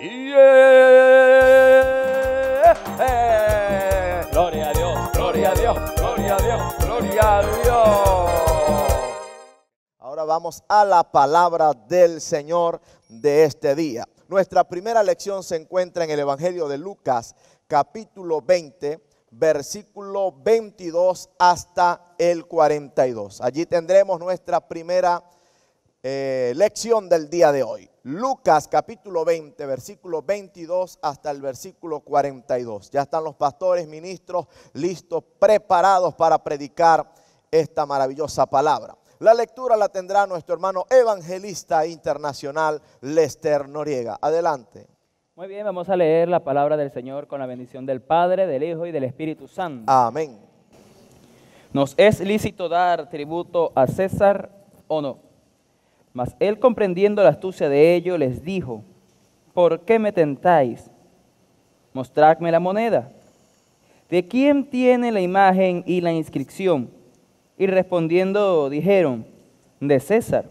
Gloria a Dios, gloria a Dios, gloria a Dios, gloria a Dios. Ahora vamos a la palabra del Señor de este día. Nuestra primera lección se encuentra en el Evangelio de Lucas, capítulo 20, versículo 22 hasta el 42. Allí tendremos nuestra primera eh, lección del día de hoy. Lucas capítulo 20, versículo 22 hasta el versículo 42. Ya están los pastores, ministros listos, preparados para predicar esta maravillosa palabra. La lectura la tendrá nuestro hermano evangelista internacional Lester Noriega. Adelante. Muy bien, vamos a leer la palabra del Señor con la bendición del Padre, del Hijo y del Espíritu Santo. Amén. ¿Nos es lícito dar tributo a César o no? Mas él comprendiendo la astucia de ellos les dijo, ¿por qué me tentáis? Mostradme la moneda. ¿De quién tiene la imagen y la inscripción? Y respondiendo dijeron, de César.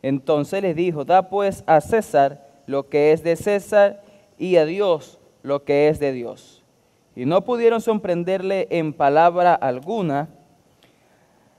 Entonces les dijo, da pues a César lo que es de César y a Dios lo que es de Dios. Y no pudieron sorprenderle en palabra alguna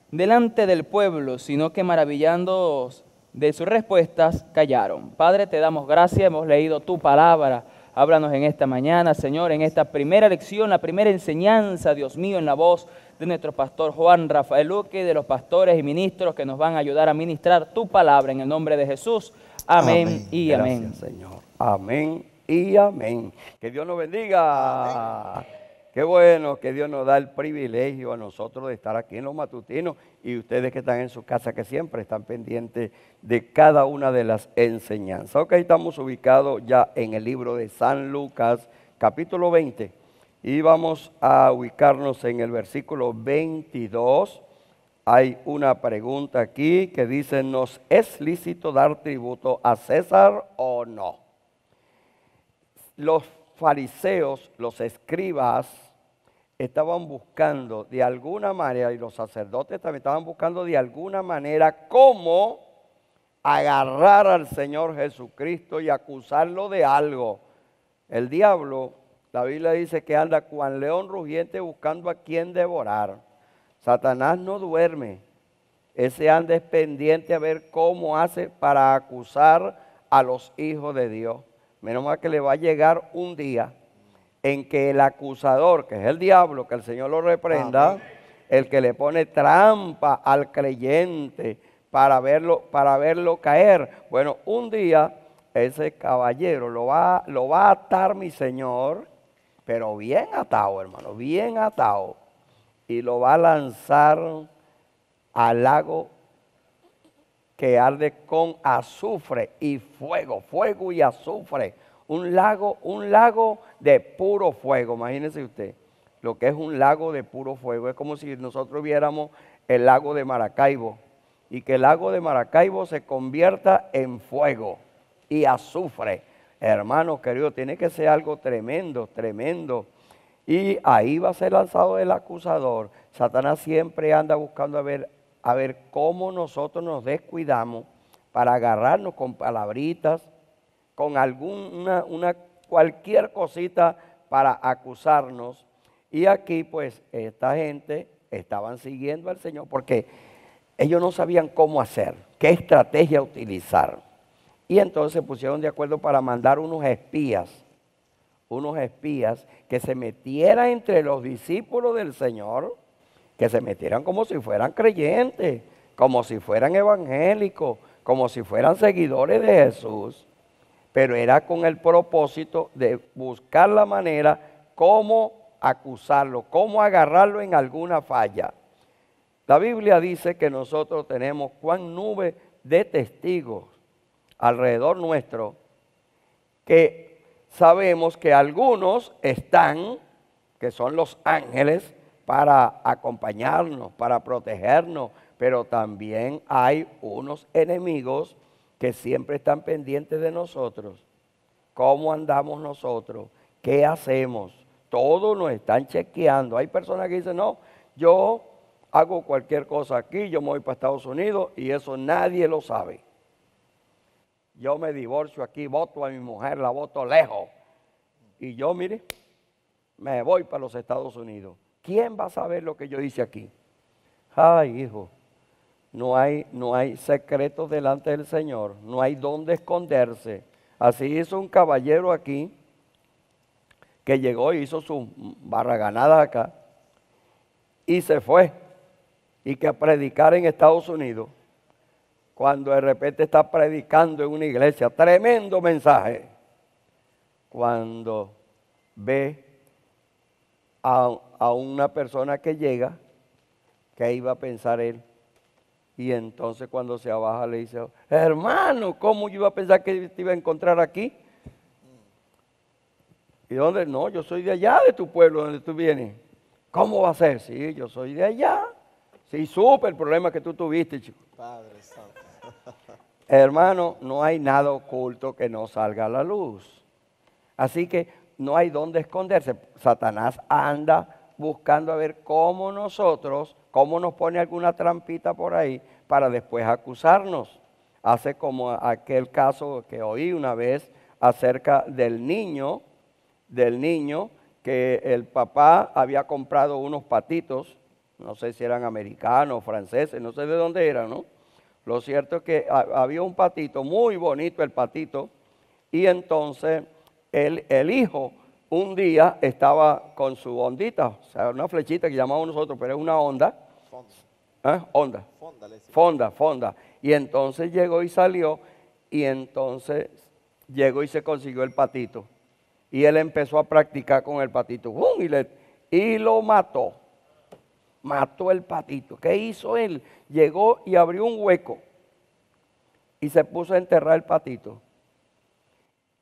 delante del pueblo, sino que maravillándose de sus respuestas callaron. Padre, te damos gracias, hemos leído tu palabra. Háblanos en esta mañana, Señor, en esta primera lección, la primera enseñanza, Dios mío, en la voz de nuestro pastor Juan Rafael Luque, de los pastores y ministros que nos van a ayudar a ministrar tu palabra en el nombre de Jesús. Amén, y amén. Señor. Amén y amén. Que Dios nos bendiga. Qué bueno que Dios nos da el privilegio a nosotros de estar aquí en los matutinos y ustedes que están en su casa que siempre están pendientes de cada una de las enseñanzas. Ok, estamos ubicados ya en el libro de San Lucas capítulo 20 y vamos a ubicarnos en el versículo 22. Hay una pregunta aquí que dice, ¿nos es lícito dar tributo a César o no? Los fariseos, los escribas, estaban buscando de alguna manera, y los sacerdotes también estaban buscando de alguna manera cómo agarrar al Señor Jesucristo y acusarlo de algo. El diablo, la Biblia dice que anda cual león rugiente buscando a quien devorar. Satanás no duerme. Ese anda pendiente a ver cómo hace para acusar a los hijos de Dios. Menos mal que le va a llegar un día en que el acusador, que es el diablo, que el Señor lo reprenda, el que le pone trampa al creyente para verlo, para verlo caer. Bueno, un día ese caballero lo va, lo va a atar mi Señor, pero bien atado, hermano, bien atado. Y lo va a lanzar al lago que arde con azufre y fuego, fuego y azufre un lago, un lago de puro fuego. Imagínese usted lo que es un lago de puro fuego. Es como si nosotros viéramos el lago de Maracaibo y que el lago de Maracaibo se convierta en fuego y azufre. Hermanos queridos, tiene que ser algo tremendo, tremendo. Y ahí va a ser lanzado el acusador. Satanás siempre anda buscando a ver, a ver cómo nosotros nos descuidamos para agarrarnos con palabritas, con alguna una, cualquier cosita para acusarnos. Y aquí pues esta gente estaban siguiendo al Señor porque ellos no sabían cómo hacer, qué estrategia utilizar. Y entonces se pusieron de acuerdo para mandar unos espías, unos espías que se metieran entre los discípulos del Señor, que se metieran como si fueran creyentes, como si fueran evangélicos, como si fueran seguidores de Jesús pero era con el propósito de buscar la manera cómo acusarlo, cómo agarrarlo en alguna falla. La Biblia dice que nosotros tenemos cuán nube de testigos alrededor nuestro que sabemos que algunos están, que son los ángeles, para acompañarnos, para protegernos, pero también hay unos enemigos siempre están pendientes de nosotros, cómo andamos nosotros, qué hacemos. todos nos están chequeando. Hay personas que dicen, no, yo hago cualquier cosa aquí, yo me voy para Estados Unidos y eso nadie lo sabe. Yo me divorcio aquí, voto a mi mujer, la voto lejos. Y yo, mire, me voy para los Estados Unidos. ¿Quién va a saber lo que yo hice aquí? Ay, hijo no hay, no hay secretos delante del Señor, no hay dónde esconderse. Así hizo un caballero aquí que llegó y hizo su barraganada acá y se fue y que a predicar en Estados Unidos cuando de repente está predicando en una iglesia, tremendo mensaje, cuando ve a, a una persona que llega, que iba a pensar él, y entonces cuando se abaja le dice, hermano, ¿cómo yo iba a pensar que te iba a encontrar aquí? ¿Y dónde? No, yo soy de allá, de tu pueblo, donde tú vienes. ¿Cómo va a ser? Sí, yo soy de allá. Sí, supe el problema que tú tuviste, chico. Padre Santo. Hermano, no hay nada oculto que no salga a la luz. Así que no hay dónde esconderse. Satanás anda buscando a ver cómo nosotros ¿Cómo nos pone alguna trampita por ahí para después acusarnos? Hace como aquel caso que oí una vez acerca del niño, del niño que el papá había comprado unos patitos, no sé si eran americanos, franceses, no sé de dónde eran, ¿no? Lo cierto es que había un patito, muy bonito el patito, y entonces el, el hijo un día estaba con su ondita, o sea, una flechita que llamamos nosotros, pero es una onda, Onda. ¿Ah? Fonda, fonda. Y entonces llegó y salió y entonces llegó y se consiguió el patito. Y él empezó a practicar con el patito. Y, y lo mató. Mató el patito. ¿Qué hizo él? Llegó y abrió un hueco. Y se puso a enterrar el patito.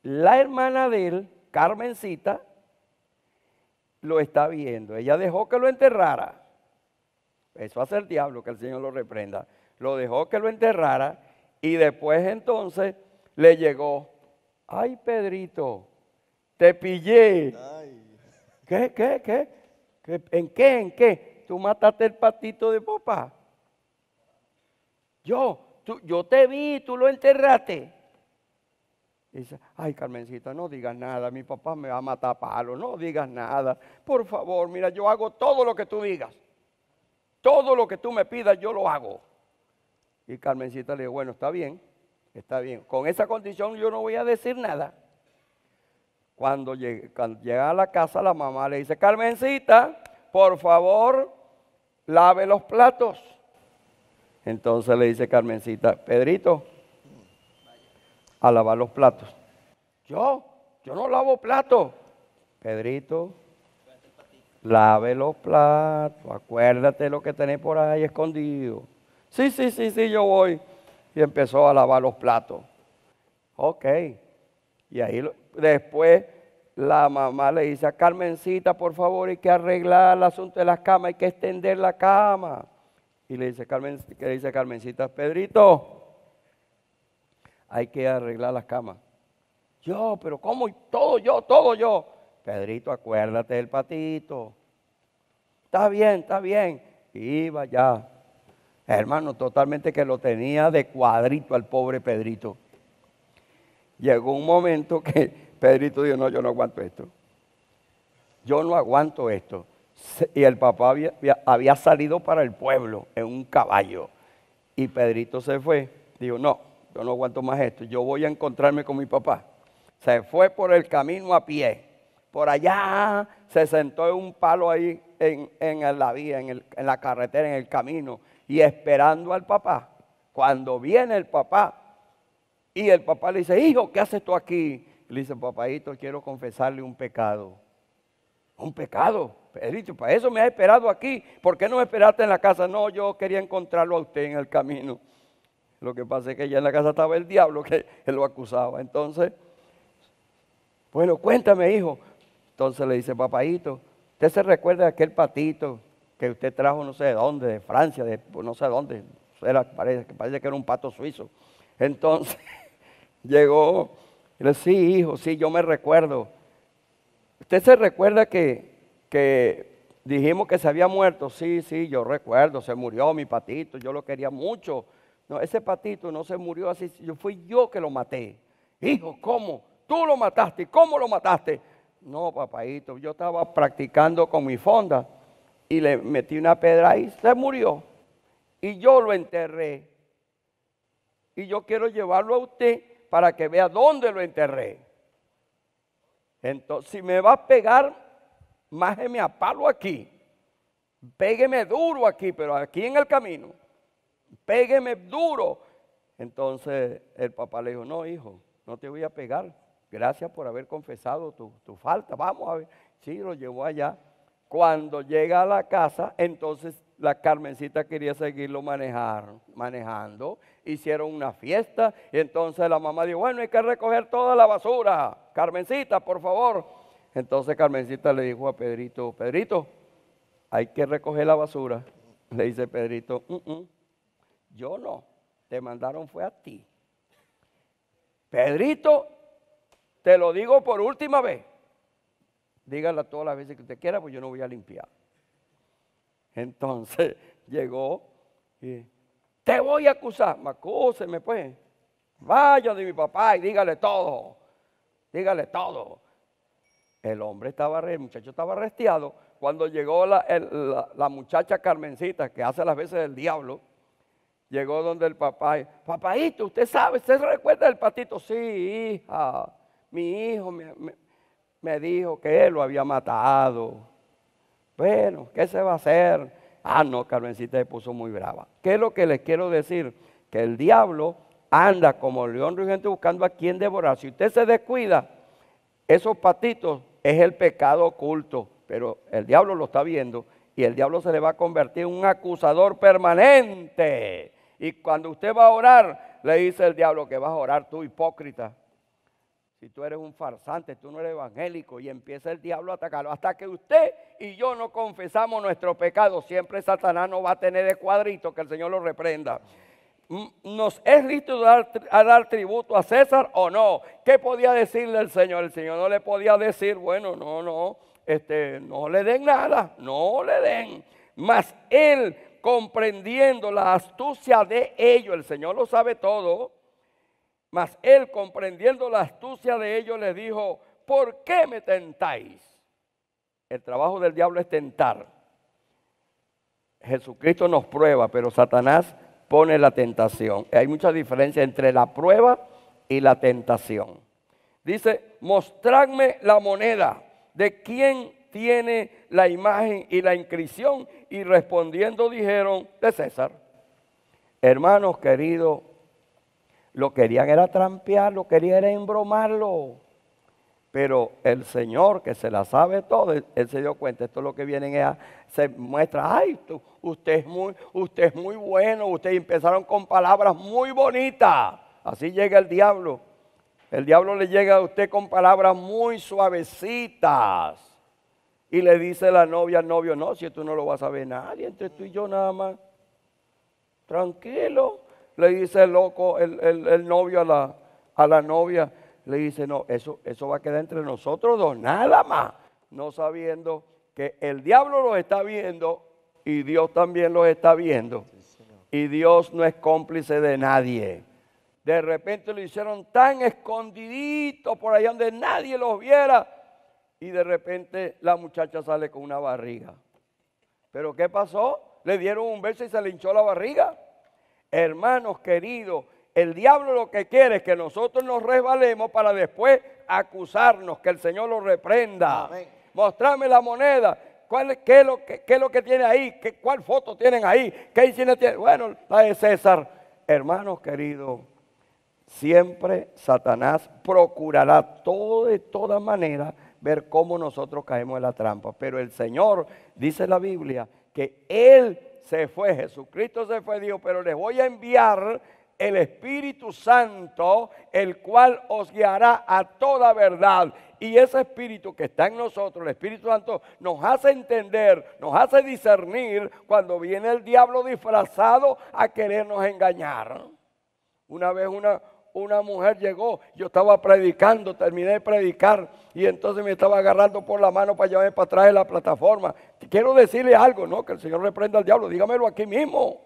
La hermana de él, Carmencita, lo está viendo. Ella dejó que lo enterrara. Eso hace el diablo, que el Señor lo reprenda. Lo dejó que lo enterrara y después entonces le llegó, ay Pedrito, te pillé. qué, qué? qué en qué, en qué? Tú mataste el patito de papá. Yo, yo te vi, tú lo enterraste. dice, ay Carmencita, no digas nada, mi papá me va a matar palo, no digas nada. Por favor, mira, yo hago todo lo que tú digas todo lo que tú me pidas yo lo hago. Y Carmencita le dijo, bueno, está bien, está bien. Con esa condición yo no voy a decir nada. Cuando, llega a la casa la mamá le dice, Carmencita, por favor, lave los platos. Entonces le dice Carmencita, Pedrito, a lavar los platos. Yo, yo no lavo platos. Pedrito, lave los platos, acuérdate lo que tenés por ahí escondido. Sí, sí, sí, sí, yo voy. Y empezó a lavar los platos. Ok. Y ahí después la mamá le dice a Carmencita, por favor, hay que arreglar el asunto de las camas, hay que extender la cama. Y le dice, Carmen, dice Carmencita, Pedrito, hay que arreglar las camas. Yo, pero ¿cómo? Todo yo, todo yo. Pedrito, acuérdate del patito. Está bien, está bien. Iba ya. Hermano, totalmente que lo tenía de cuadrito al pobre Pedrito. Llegó un momento que Pedrito dijo, no, yo no aguanto esto. Yo no aguanto esto. Y el papá había, salido para el pueblo en un caballo. Y Pedrito se fue. Dijo, no, yo no aguanto más esto. Yo voy a encontrarme con mi papá. Se fue por el camino a pie por allá, se sentó en un palo ahí en, la vía, en, la carretera, en el camino, y esperando al papá. Cuando viene el papá, y el papá le dice, hijo, ¿qué haces tú aquí? Le dice, papadito, quiero confesarle un pecado. Un pecado. Pedrito, para pues eso me has esperado aquí. ¿Por qué no me esperaste en la casa? No, yo quería encontrarlo a usted en el camino. Lo que pasa es que ya en la casa estaba el diablo que, que lo acusaba. Entonces, bueno, cuéntame, hijo, entonces le dice, papadito, ¿usted se recuerda de aquel patito que usted trajo no sé de dónde, de Francia, de pues, no sé dónde? parece, que era un pato suizo. Entonces llegó, le dice, sí, hijo, sí, yo me recuerdo. ¿Usted se recuerda que, que dijimos que se había muerto? Sí, sí, yo recuerdo, se murió mi patito, yo lo quería mucho. No, ese patito no se murió así, yo, fui yo que lo maté. Hijo, ¿cómo? Tú lo mataste, ¿cómo lo mataste? No, papadito, yo estaba practicando con mi fonda y le metí una pedra ahí, se murió. Y yo lo enterré. Y yo quiero llevarlo a usted para que vea dónde lo enterré. Entonces, si me va a pegar, májeme a palo aquí. Pégueme duro aquí, pero aquí en el camino. Pégueme duro. Entonces el papá le dijo, no, hijo, no te voy a pegar gracias por haber confesado tu, falta, vamos a ver. Sí, lo llevó allá. Cuando llega a la casa, entonces la Carmencita quería seguirlo manejar, manejando. Hicieron una fiesta y entonces la mamá dijo, bueno, hay que recoger toda la basura. Carmencita, por favor. Entonces Carmencita le dijo a Pedrito, Pedrito, hay que recoger la basura. Le dice Pedrito, mm, mm, yo no, te mandaron fue a ti. Pedrito te lo digo por última vez. Dígala todas las veces que usted quiera, pues yo no voy a limpiar. Entonces llegó y te voy a acusar. me pues. Vaya de mi papá y dígale todo. Dígale todo. El hombre estaba, el muchacho estaba arrestiado. Cuando llegó la, muchacha Carmencita, que hace las veces del diablo, llegó donde el papá, papáito, usted sabe, usted recuerda el patito, sí, hija, mi hijo me, dijo que él lo había matado. Bueno, ¿qué se va a hacer? Ah, no, Carmencita se puso muy brava. ¿Qué es lo que les quiero decir? Que el diablo anda como el león rugiente buscando a quien devorar. Si usted se descuida, esos patitos es el pecado oculto, pero el diablo lo está viendo y el diablo se le va a convertir en un acusador permanente. Y cuando usted va a orar, le dice el diablo que vas a orar tú, hipócrita si tú eres un farsante, tú no eres evangélico y empieza el diablo a atacarlo. Hasta que usted y yo no confesamos nuestro pecado, siempre Satanás no va a tener de cuadrito, que el Señor lo reprenda. Mm, ¿Nos es listo dar, a dar tributo a César o no? ¿Qué podía decirle el Señor? El Señor no le podía decir, bueno, no, no, este, no le den nada, no le den. Mas él, comprendiendo la astucia de ellos, el Señor lo sabe todo, mas él, comprendiendo la astucia de ellos, le dijo, ¿por qué me tentáis? El trabajo del diablo es tentar. Jesucristo nos prueba, pero Satanás pone la tentación. Hay mucha diferencia entre la prueba y la tentación. Dice, mostradme la moneda de quién tiene la imagen y la inscripción. Y respondiendo dijeron, de César. Hermanos queridos, lo querían era trampearlo, lo querían era embromarlo. Pero el Señor, que se la sabe todo, él, se dio cuenta. Esto es lo que vienen a... se muestra, ay, tú, usted, es muy, usted es muy bueno, ustedes empezaron con palabras muy bonitas. Así llega el diablo. El diablo le llega a usted con palabras muy suavecitas. Y le dice la novia al novio, no, si tú no lo vas a ver nadie, entre tú y yo nada más. Tranquilo le dice el loco, el, novio a la, a la novia, le dice, no, eso, eso va a quedar entre nosotros dos, nada más. No sabiendo que el diablo los está viendo y Dios también los está viendo. Y Dios no es cómplice de nadie. De repente lo hicieron tan escondidito por allá donde nadie los viera. Y de repente la muchacha sale con una barriga. ¿Pero qué pasó? Le dieron un beso y se le hinchó la barriga. Hermanos queridos, el diablo lo que quiere es que nosotros nos resbalemos para después acusarnos, que el Señor lo reprenda. Mostrame la moneda. qué, es lo que, tiene ahí? ¿Qué, ¿Cuál foto tienen ahí? ¿Qué tiene? Bueno, la de César. Hermanos queridos, siempre Satanás procurará todo de toda manera ver cómo nosotros caemos en la trampa. Pero el Señor, dice la Biblia, que Él se fue, Jesucristo se fue, Dios, pero les voy a enviar el Espíritu Santo, el cual os guiará a toda verdad. Y ese Espíritu que está en nosotros, el Espíritu Santo, nos hace entender, nos hace discernir cuando viene el diablo disfrazado a querernos engañar. Una vez una, una mujer llegó, yo estaba predicando, terminé de predicar y entonces me estaba agarrando por la mano para llevarme para atrás de la plataforma. Quiero decirle algo, ¿no? Que el Señor reprenda al diablo, dígamelo aquí mismo.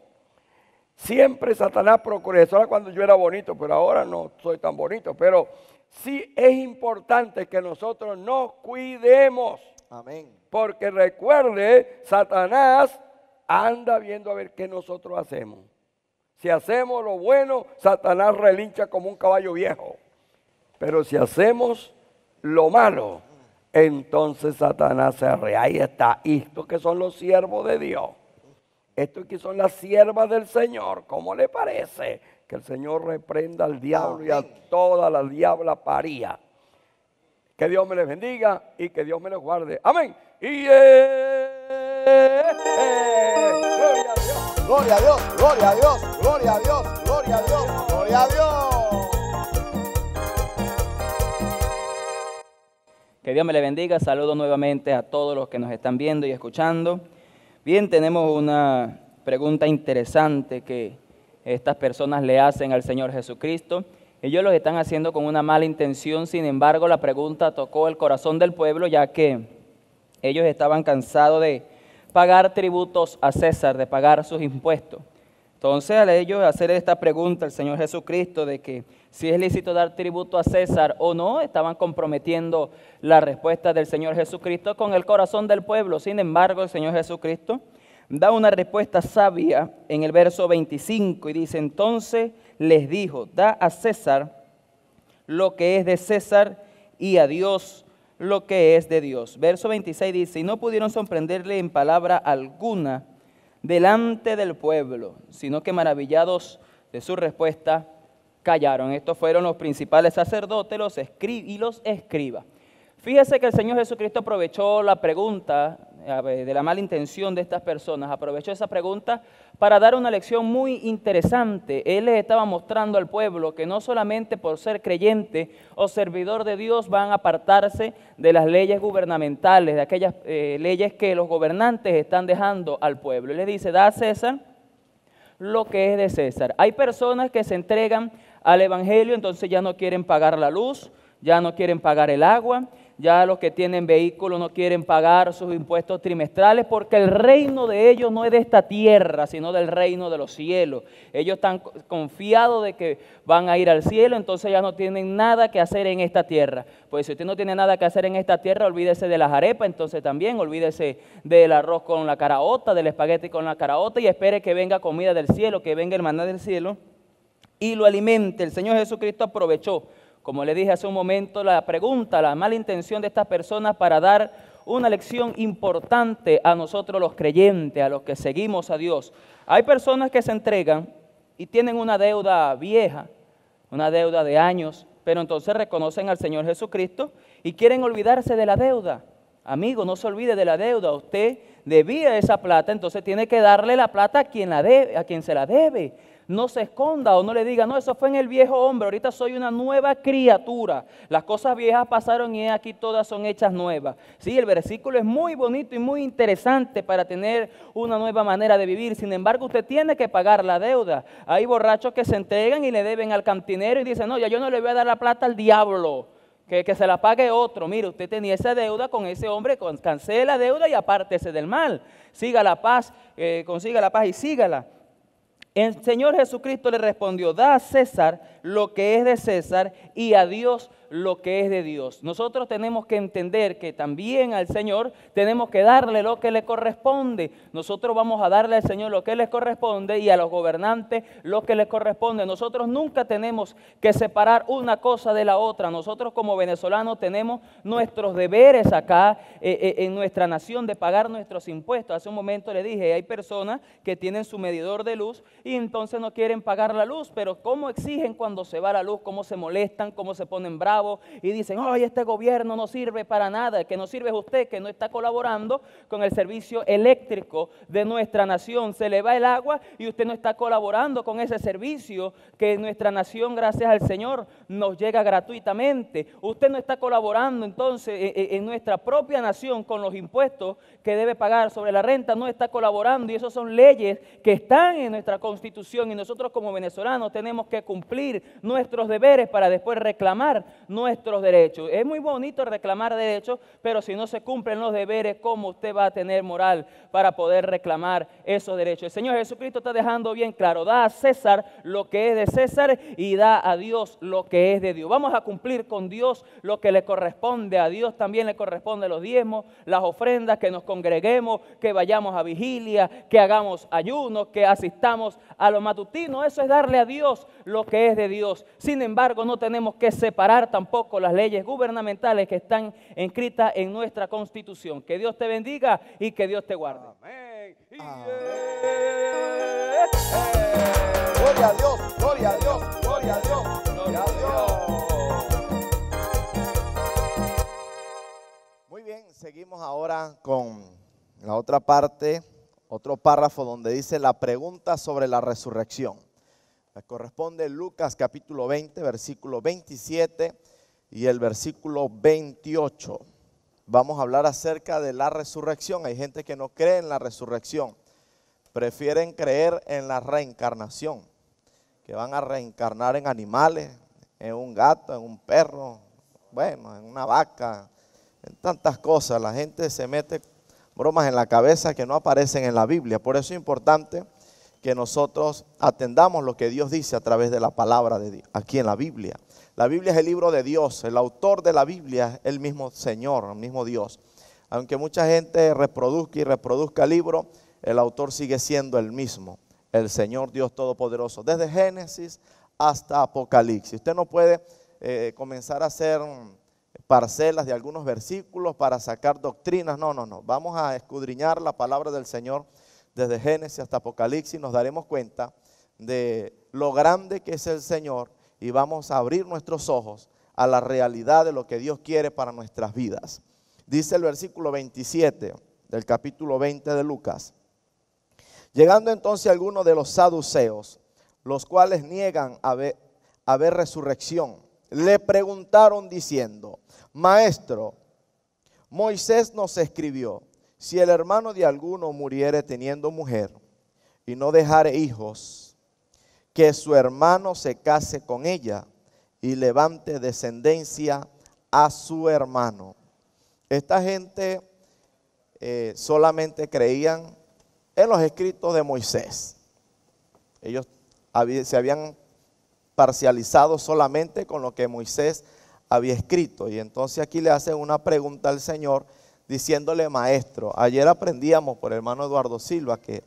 Siempre Satanás procura, eso era cuando yo era bonito, pero ahora no soy tan bonito, pero sí es importante que nosotros nos cuidemos. Amén. Porque recuerde, Satanás anda viendo a ver qué nosotros hacemos. Si hacemos lo bueno, Satanás relincha como un caballo viejo. Pero si hacemos lo malo, entonces Satanás se arre. Ahí está. estos que son los siervos de Dios. Estos que son las siervas del Señor. ¿Cómo le parece? Que el Señor reprenda al diablo y a toda la diabla paría. Que Dios me les bendiga y que Dios me los guarde. Amén. Y gloria a Dios, gloria a Dios, gloria a Dios, gloria a Dios, gloria a Dios. Que Dios me le bendiga, saludo nuevamente a todos los que nos están viendo y escuchando. Bien, tenemos una pregunta interesante que estas personas le hacen al Señor Jesucristo. Ellos lo están haciendo con una mala intención, sin embargo la pregunta tocó el corazón del pueblo ya que ellos estaban cansados de pagar tributos a César, de pagar sus impuestos. Entonces, al ellos hacer esta pregunta al Señor Jesucristo de que si es lícito dar tributo a César o no, estaban comprometiendo la respuesta del Señor Jesucristo con el corazón del pueblo. Sin embargo, el Señor Jesucristo da una respuesta sabia en el verso 25 y dice, entonces les dijo, da a César lo que es de César y a Dios lo que es de Dios. Verso 26 dice, y no pudieron sorprenderle en palabra alguna delante del pueblo, sino que maravillados de su respuesta, callaron. Estos fueron los principales sacerdotes los y los escribas. Fíjese que el Señor Jesucristo aprovechó la pregunta eh, de la mala intención de estas personas, aprovechó esa pregunta para dar una lección muy interesante. Él les estaba mostrando al pueblo que no solamente por ser creyente o servidor de Dios van a apartarse de las leyes gubernamentales, de aquellas eh, leyes que los gobernantes están dejando al pueblo. Él les dice, da a César lo que es de César. Hay personas que se entregan al Evangelio, entonces ya no quieren pagar la luz, ya no quieren pagar el agua, ya los que tienen vehículos no quieren pagar sus impuestos trimestrales porque el reino de ellos no es de esta tierra, sino del reino de los cielos. Ellos están confiados de que van a ir al cielo, entonces ya no tienen nada que hacer en esta tierra. Pues si usted no tiene nada que hacer en esta tierra, olvídese de las arepas, entonces también olvídese del arroz con la caraota, del espagueti con la caraota y espere que venga comida del cielo, que venga el maná del cielo y lo alimente. El Señor Jesucristo aprovechó como le dije hace un momento, la pregunta, la mala intención de estas personas para dar una lección importante a nosotros los creyentes, a los que seguimos a Dios. Hay personas que se entregan y tienen una deuda vieja, una deuda de años, pero entonces reconocen al Señor Jesucristo y quieren olvidarse de la deuda. Amigo, no se olvide de la deuda. Usted debía esa plata, entonces tiene que darle la plata a quien, la debe, a quien se la debe no se esconda o no le diga, no, eso fue en el viejo hombre, ahorita soy una nueva criatura. Las cosas viejas pasaron y aquí todas son hechas nuevas. Sí, el versículo es muy bonito y muy interesante para tener una nueva manera de vivir. Sin embargo, usted tiene que pagar la deuda. Hay borrachos que se entregan y le deben al cantinero y dicen, no, ya yo no le voy a dar la plata al diablo. Que, se la pague otro. Mire, usted tenía esa deuda con ese hombre, cancela la deuda y apártese del mal. Siga la paz, eh, consiga la paz y sígala. El Señor Jesucristo le respondió, da a César lo que es de César y a Dios lo que es de Dios. Nosotros tenemos que entender que también al Señor tenemos que darle lo que le corresponde. Nosotros vamos a darle al Señor lo que le corresponde y a los gobernantes lo que les corresponde. Nosotros nunca tenemos que separar una cosa de la otra. Nosotros como venezolanos tenemos nuestros deberes acá eh, eh, en nuestra nación de pagar nuestros impuestos. Hace un momento le dije, hay personas que tienen su medidor de luz y entonces no quieren pagar la luz, pero ¿cómo exigen cuando cuando se va la luz, cómo se molestan, cómo se ponen bravos y dicen, ay, este gobierno no sirve para nada, que no sirve es usted, que no está colaborando con el servicio eléctrico de nuestra nación. Se le va el agua y usted no está colaborando con ese servicio que nuestra nación, gracias al Señor, nos llega gratuitamente. Usted no está colaborando entonces eh, eh, en nuestra propia nación con los impuestos que debe pagar sobre la renta, no está colaborando y esas son leyes que están en nuestra constitución y nosotros como venezolanos tenemos que cumplir nuestros deberes para después reclamar nuestros derechos. Es muy bonito reclamar derechos, pero si no se cumplen los deberes, ¿cómo usted va a tener moral para poder reclamar esos derechos? El Señor Jesucristo está dejando bien claro, da a César lo que es de César y da a Dios lo que es de Dios. Vamos a cumplir con Dios lo que le corresponde a Dios, también le corresponde los diezmos, las ofrendas, que nos congreguemos, que vayamos a vigilia, que hagamos ayuno que asistamos a los matutinos. Eso es darle a Dios lo que es de Dios. Sin embargo, no tenemos que separar tampoco las leyes gubernamentales que están escritas en nuestra constitución. Que Dios te bendiga y que Dios te guarde. Eh, gloria a Dios, gloria a Dios, gloria a Dios. Muy bien, seguimos ahora con la otra parte, otro párrafo donde dice la pregunta sobre la resurrección corresponde Lucas capítulo 20, versículo 27 y el versículo 28. Vamos a hablar acerca de la resurrección. Hay gente que no cree en la resurrección. Prefieren creer en la reencarnación, que van a reencarnar en animales, en un gato, en un perro, bueno, en una vaca, en tantas cosas. La gente se mete bromas en la cabeza que no aparecen en la Biblia. Por eso es importante que nosotros atendamos lo que Dios dice a través de la palabra de Dios, aquí en la Biblia. La Biblia es el libro de Dios, el autor de la Biblia es el mismo Señor, el mismo Dios. Aunque mucha gente reproduzca y reproduzca el libro, el autor sigue siendo el mismo, el Señor Dios Todopoderoso, desde Génesis hasta Apocalipsis. Usted no puede eh, comenzar a hacer parcelas de algunos versículos para sacar doctrinas, no, no, no. Vamos a escudriñar la palabra del Señor desde Génesis hasta Apocalipsis, nos daremos cuenta de lo grande que es el Señor y vamos a abrir nuestros ojos a la realidad de lo que Dios quiere para nuestras vidas. Dice el versículo 27 del capítulo 20 de Lucas. Llegando entonces algunos de los saduceos, los cuales niegan a haber resurrección, le preguntaron diciendo, Maestro, Moisés nos escribió si el hermano de alguno muriere teniendo mujer y no dejare hijos, que su hermano se case con ella y levante descendencia a su hermano. Esta gente eh, solamente creían en los escritos de Moisés. Ellos se habían parcializado solamente con lo que Moisés había escrito. Y entonces aquí le hace una pregunta al Señor diciéndole maestro. Ayer aprendíamos por el hermano Eduardo Silva que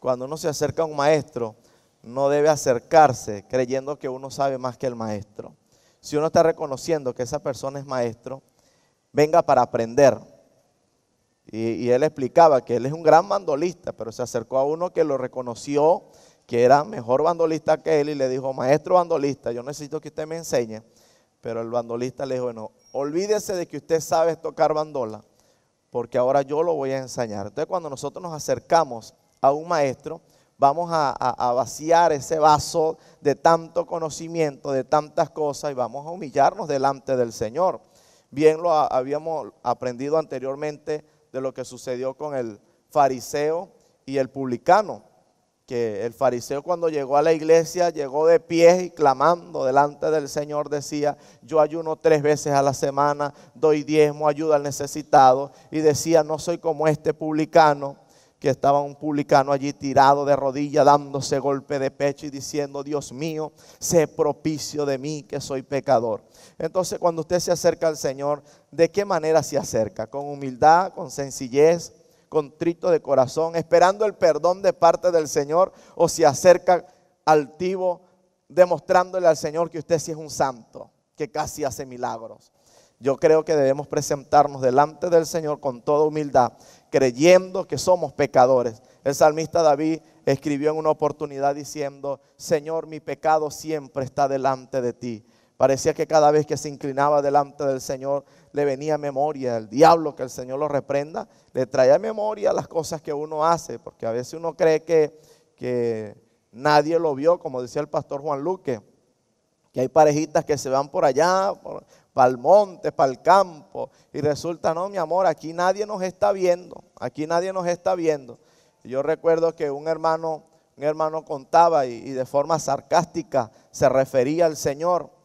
cuando uno se acerca a un maestro, no debe acercarse creyendo que uno sabe más que el maestro. Si uno está reconociendo que esa persona es maestro, venga para aprender. Y, él explicaba que él es un gran bandolista, pero se acercó a uno que lo reconoció, que era mejor bandolista que él, y le dijo, maestro bandolista, yo necesito que usted me enseñe. Pero el bandolista le dijo, bueno, olvídese de que usted sabe tocar bandola porque ahora yo lo voy a enseñar, Entonces cuando nosotros nos acercamos a un maestro, vamos a, vaciar ese vaso de tanto conocimiento, de tantas cosas, y vamos a humillarnos delante del Señor. Bien lo habíamos aprendido anteriormente de lo que sucedió con el fariseo y el publicano que el fariseo cuando llegó a la iglesia llegó de pie y clamando delante del Señor decía, yo ayuno tres veces a la semana, doy diezmo, ayuda al necesitado. Y decía, no soy como este publicano, que estaba un publicano allí tirado de rodillas, dándose golpe de pecho y diciendo, Dios mío, sé propicio de mí que soy pecador. Entonces cuando usted se acerca al Señor, ¿de qué manera se acerca? ¿Con humildad, con sencillez? contrito de corazón, esperando el perdón de parte del Señor, o se acerca altivo, demostrándole al Señor que usted sí es un santo, que casi hace milagros. Yo creo que debemos presentarnos delante del Señor con toda humildad, creyendo que somos pecadores. El salmista David escribió en una oportunidad diciendo, Señor, mi pecado siempre está delante de ti Parecía que cada vez que se inclinaba delante del Señor le venía memoria, el diablo que el Señor lo reprenda, le traía a memoria las cosas que uno hace, porque a veces uno cree que, que nadie lo vio, como decía el pastor Juan Luque, que hay parejitas que se van por allá, por, para el monte, para el campo, y resulta, no, mi amor, aquí nadie nos está viendo, aquí nadie nos está viendo. yo recuerdo que un hermano, un hermano contaba y de forma sarcástica se refería al Señor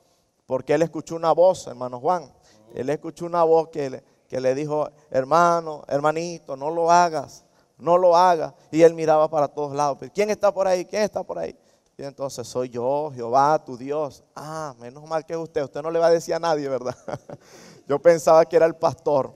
porque él escuchó una voz, hermano Juan. Él escuchó una voz que le, que le dijo, hermano, hermanito, no lo hagas, no lo hagas. Y él miraba para todos lados. ¿Quién está por ahí? ¿Quién está por ahí? Y entonces soy yo, Jehová, tu Dios. Ah, menos mal que es usted. Usted no le va a decir a nadie, ¿verdad? yo pensaba que era el pastor.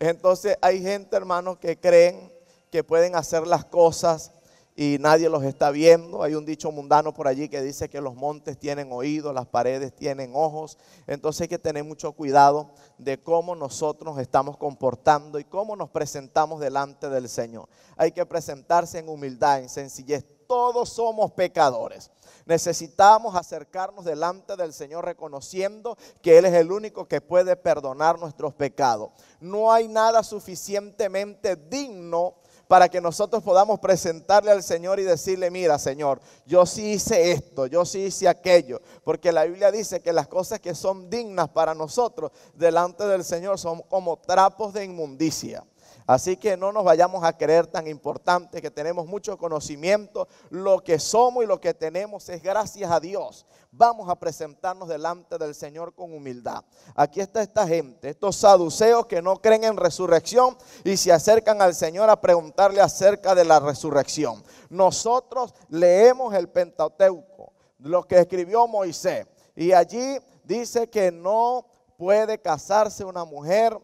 Entonces hay gente, hermano, que creen que pueden hacer las cosas y nadie los está viendo. Hay un dicho mundano por allí que dice que los montes tienen oídos, las paredes tienen ojos. Entonces hay que tener mucho cuidado de cómo nosotros estamos comportando y cómo nos presentamos delante del Señor. Hay que presentarse en humildad, en sencillez. Todos somos pecadores. Necesitamos acercarnos delante del Señor reconociendo que Él es el único que puede perdonar nuestros pecados. No hay nada suficientemente digno para que nosotros podamos presentarle al Señor y decirle, mira Señor, yo sí hice esto, yo sí hice aquello, porque la Biblia dice que las cosas que son dignas para nosotros delante del Señor son como trapos de inmundicia. Así que no nos vayamos a creer tan importante que tenemos mucho conocimiento. Lo que somos y lo que tenemos es gracias a Dios. Vamos a presentarnos delante del Señor con humildad. Aquí está esta gente, estos saduceos que no creen en resurrección y se acercan al Señor a preguntarle acerca de la resurrección. Nosotros leemos el Pentateuco, lo que escribió Moisés. Y allí dice que no puede casarse una mujer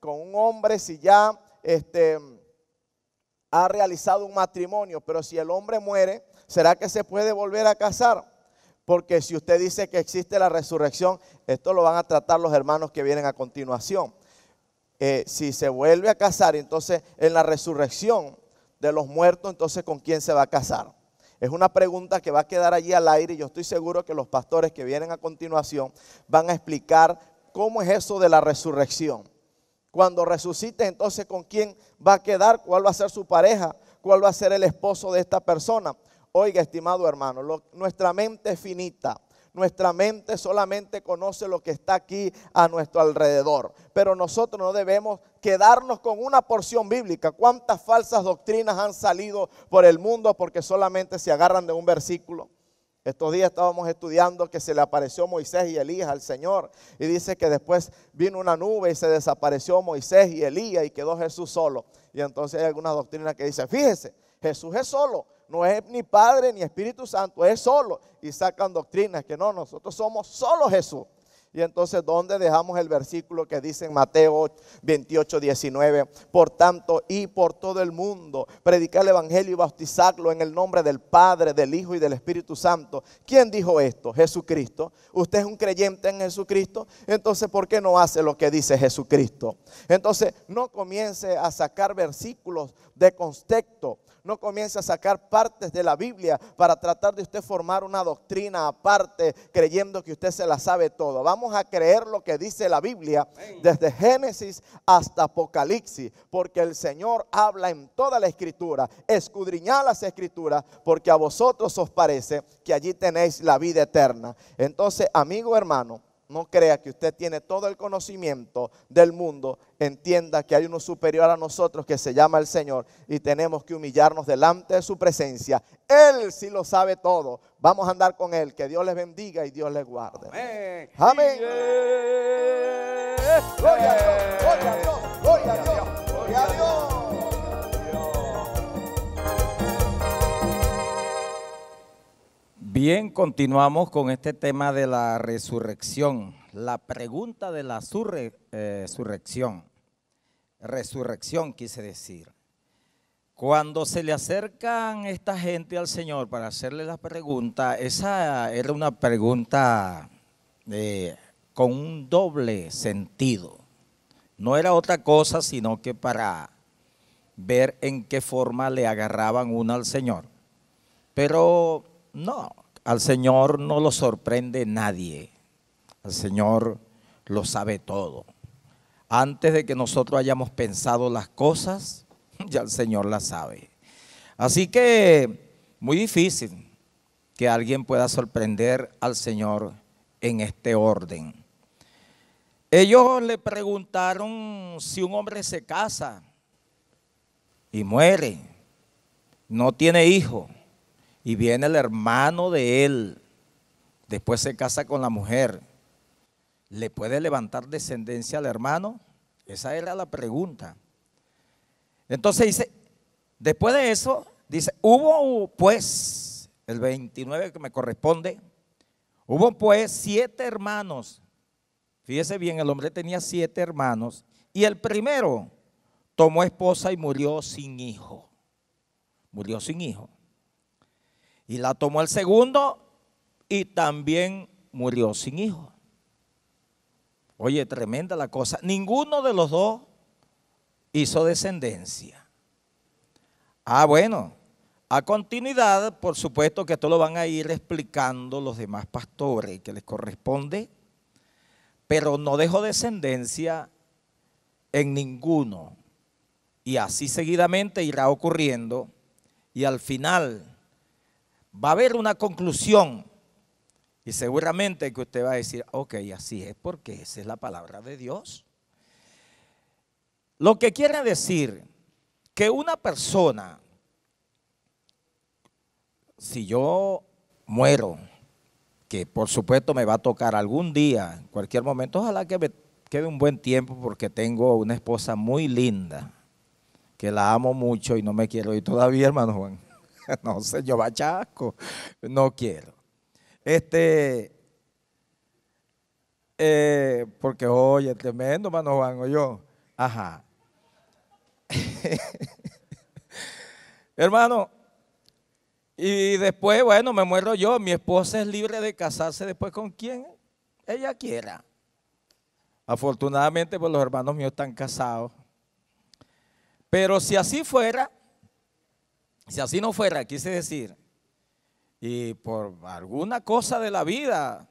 con un hombre si ya este, ha realizado un matrimonio, pero si el hombre muere, ¿será que se puede volver a casar? Porque si usted dice que existe la resurrección, esto lo van a tratar los hermanos que vienen a continuación. Eh, si se vuelve a casar, entonces en la resurrección de los muertos, entonces con quién se va a casar. Es una pregunta que va a quedar allí al aire y yo estoy seguro que los pastores que vienen a continuación van a explicar cómo es eso de la resurrección. Cuando resucite, entonces con quién va a quedar, cuál va a ser su pareja, cuál va a ser el esposo de esta persona. Oiga, estimado hermano, nuestra mente es finita. Nuestra mente solamente conoce lo que está aquí a nuestro alrededor. Pero nosotros no debemos quedarnos con una porción bíblica. ¿Cuántas falsas doctrinas han salido por el mundo porque solamente se agarran de un versículo? Estos días estábamos estudiando que se le apareció Moisés y Elías al Señor. Y dice que después vino una nube y se desapareció Moisés y Elías y quedó Jesús solo. Y entonces hay alguna doctrina que dice, fíjese, Jesús es solo. No es ni Padre ni Espíritu Santo, es solo. Y sacan doctrinas que no, nosotros somos solo Jesús. Y entonces, ¿dónde dejamos el versículo que dice en Mateo 28, 19? Por tanto, y por todo el mundo, predicar el Evangelio y bautizarlo en el nombre del Padre, del Hijo y del Espíritu Santo. ¿Quién dijo esto? Jesucristo. ¿Usted es un creyente en Jesucristo? Entonces, ¿por qué no hace lo que dice Jesucristo? Entonces, no comience a sacar versículos de contexto no comience a sacar partes de la Biblia para tratar de usted formar una doctrina aparte creyendo que usted se la sabe todo. Vamos a creer lo que dice la Biblia desde Génesis hasta Apocalipsis, porque el Señor habla en toda la escritura. Escudriñad las escrituras, porque a vosotros os parece que allí tenéis la vida eterna. Entonces, amigo hermano, no crea que usted tiene todo el conocimiento del mundo, entienda que hay uno superior a nosotros que se llama el Señor y tenemos que humillarnos delante de su presencia. Él sí lo sabe todo. Vamos a andar con Él. Que Dios les bendiga y Dios les guarde. Amén. Amén. Bien, continuamos con este tema de la resurrección. La pregunta de la resurrección. Eh, resurrección quise decir. Cuando se le acercan esta gente al Señor para hacerle la pregunta, esa era una pregunta eh, con un doble sentido. No era otra cosa sino que para ver en qué forma le agarraban uno al Señor. Pero no, al Señor no lo sorprende nadie. Al Señor lo sabe todo. Antes de que nosotros hayamos pensado las cosas, ya el Señor las sabe. Así que muy difícil que alguien pueda sorprender al Señor en este orden. Ellos le preguntaron si un hombre se casa y muere, no tiene hijo y viene el hermano de él, después se casa con la mujer, ¿le puede levantar descendencia al hermano? Esa era la pregunta. Entonces dice, después de eso, dice, hubo pues, el 29 que me corresponde, hubo pues siete hermanos. Fíjese bien, el hombre tenía siete hermanos y el primero tomó esposa y murió sin hijo. Murió sin hijo. Y la tomó el segundo y también murió sin hijo. Oye, tremenda la cosa. Ninguno de los dos hizo descendencia. Ah, bueno. A continuidad, por supuesto que esto lo van a ir explicando los demás pastores que les corresponde, pero no dejó descendencia en ninguno. Y así seguidamente irá ocurriendo. Y al final, va a haber una conclusión. Y seguramente que usted va a decir, ok, así es porque esa es la palabra de Dios. Lo que quiere decir que una persona, si yo muero, que por supuesto me va a tocar algún día, en cualquier momento, ojalá que me quede un buen tiempo porque tengo una esposa muy linda, que la amo mucho y no me quiero ir todavía, hermano Juan. no, sé, yo Bachasco, no quiero. Este, eh, porque oye, tremendo, hermano. Juan, o yo. Ajá. Hermano, y después, bueno, me muero yo. Mi esposa es libre de casarse después con quien ella quiera. Afortunadamente, pues los hermanos míos están casados. Pero si así fuera, si así no fuera, quise decir, y por alguna cosa de la vida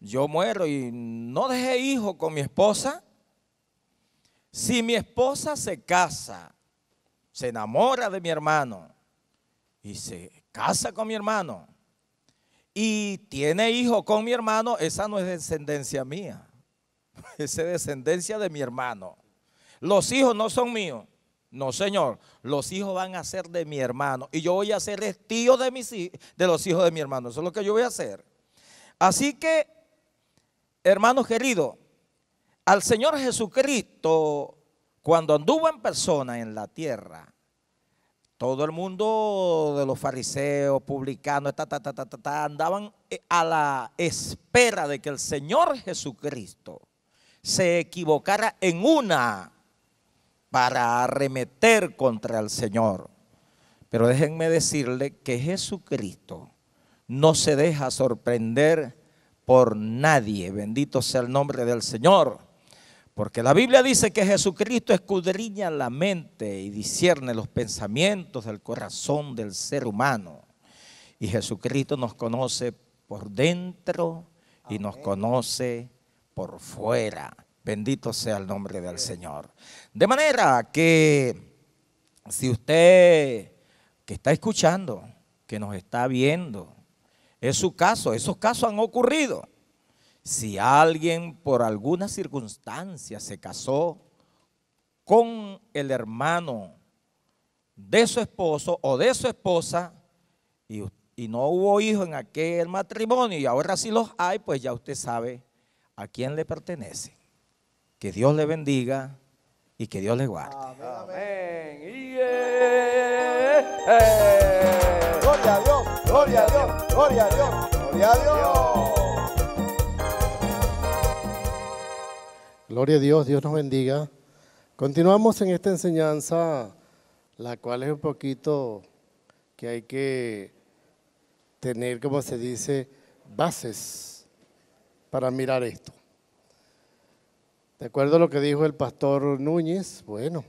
yo muero y no dejé hijo con mi esposa, si mi esposa se casa, se enamora de mi hermano y se casa con mi hermano y tiene hijo con mi hermano, esa no es descendencia mía, esa es descendencia de mi hermano. Los hijos no son míos. No, señor, los hijos van a ser de mi hermano y yo voy a ser el tío de, de los hijos de mi hermano. Eso es lo que yo voy a hacer. Así que, hermanos queridos, al Señor Jesucristo, cuando anduvo en persona en la tierra, todo el mundo de los fariseos, publicanos, ta, andaban eh, a la espera de que el Señor Jesucristo se equivocara en una para arremeter contra el Señor. Pero déjenme decirle que Jesucristo no se deja sorprender por nadie. Bendito sea el nombre del Señor. Porque la Biblia dice que Jesucristo escudriña la mente y discierne los pensamientos del corazón del ser humano. Y Jesucristo nos conoce por dentro y nos conoce por fuera. Bendito sea el nombre del Señor. De manera que si usted que está escuchando, que nos está viendo, es su caso, esos casos han ocurrido. Si alguien por alguna circunstancia se casó con el hermano de su esposo o de su esposa y, no hubo hijo en aquel matrimonio y ahora sí los hay, pues ya usted sabe a quién le pertenece. Que Dios le bendiga y que Dios le guarde. Amén. Gloria a Dios, gloria a Dios, gloria a Dios, gloria a Dios. Gloria a Dios, Dios nos bendiga. Continuamos en esta enseñanza, la cual es un poquito que hay que tener, como se dice, bases para mirar esto. De acuerdo a lo que dijo el pastor Núñez, bueno,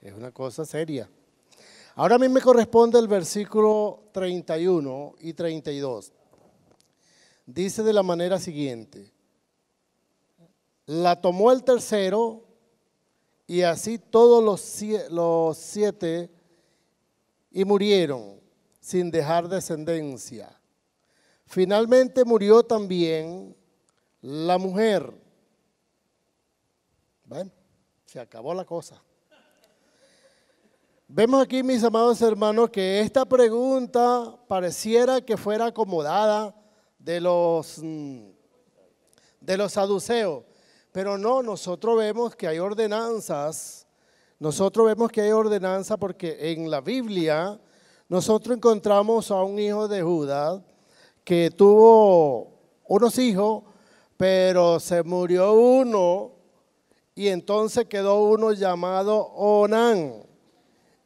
es una cosa seria. Ahora a mí me corresponde el versículo 31 y 32. Dice de la manera siguiente, la tomó el tercero y así todos los, los siete y murieron sin dejar descendencia. Finalmente murió también la mujer bueno, se acabó la cosa. Vemos aquí, mis amados hermanos, que esta pregunta pareciera que fuera acomodada de los, mm, de los saduceos, pero no, nosotros vemos que hay ordenanzas, nosotros vemos que hay ordenanza porque en la Biblia nosotros encontramos a un hijo de Judá que tuvo unos hijos, pero se murió uno y entonces quedó uno llamado Onán.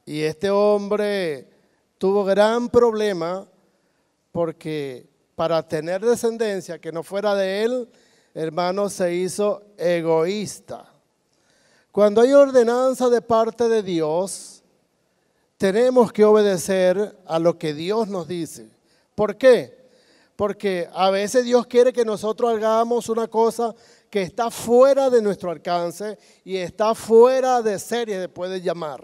Y este hombre tuvo gran problema porque para tener descendencia que no fuera de él, hermano, se hizo egoísta. Cuando hay ordenanza de parte de Dios, tenemos que obedecer a lo que Dios nos dice. ¿Por qué? Porque a veces Dios quiere que nosotros hagamos una cosa que está fuera de nuestro alcance y está fuera de serie, se puede llamar.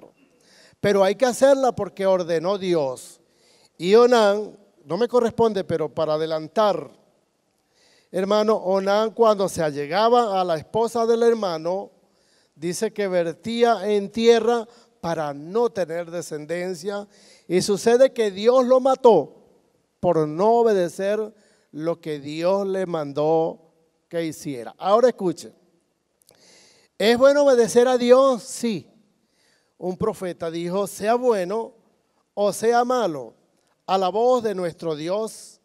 Pero hay que hacerla porque ordenó Dios. Y Onán, no me corresponde, pero para adelantar, hermano, Onán cuando se allegaba a la esposa del hermano, dice que vertía en tierra para no tener descendencia. Y sucede que Dios lo mató por no obedecer lo que Dios le mandó hiciera. Ahora escuchen. ¿Es bueno obedecer a Dios? Sí. Un profeta dijo, sea bueno o sea malo, a la voz de nuestro Dios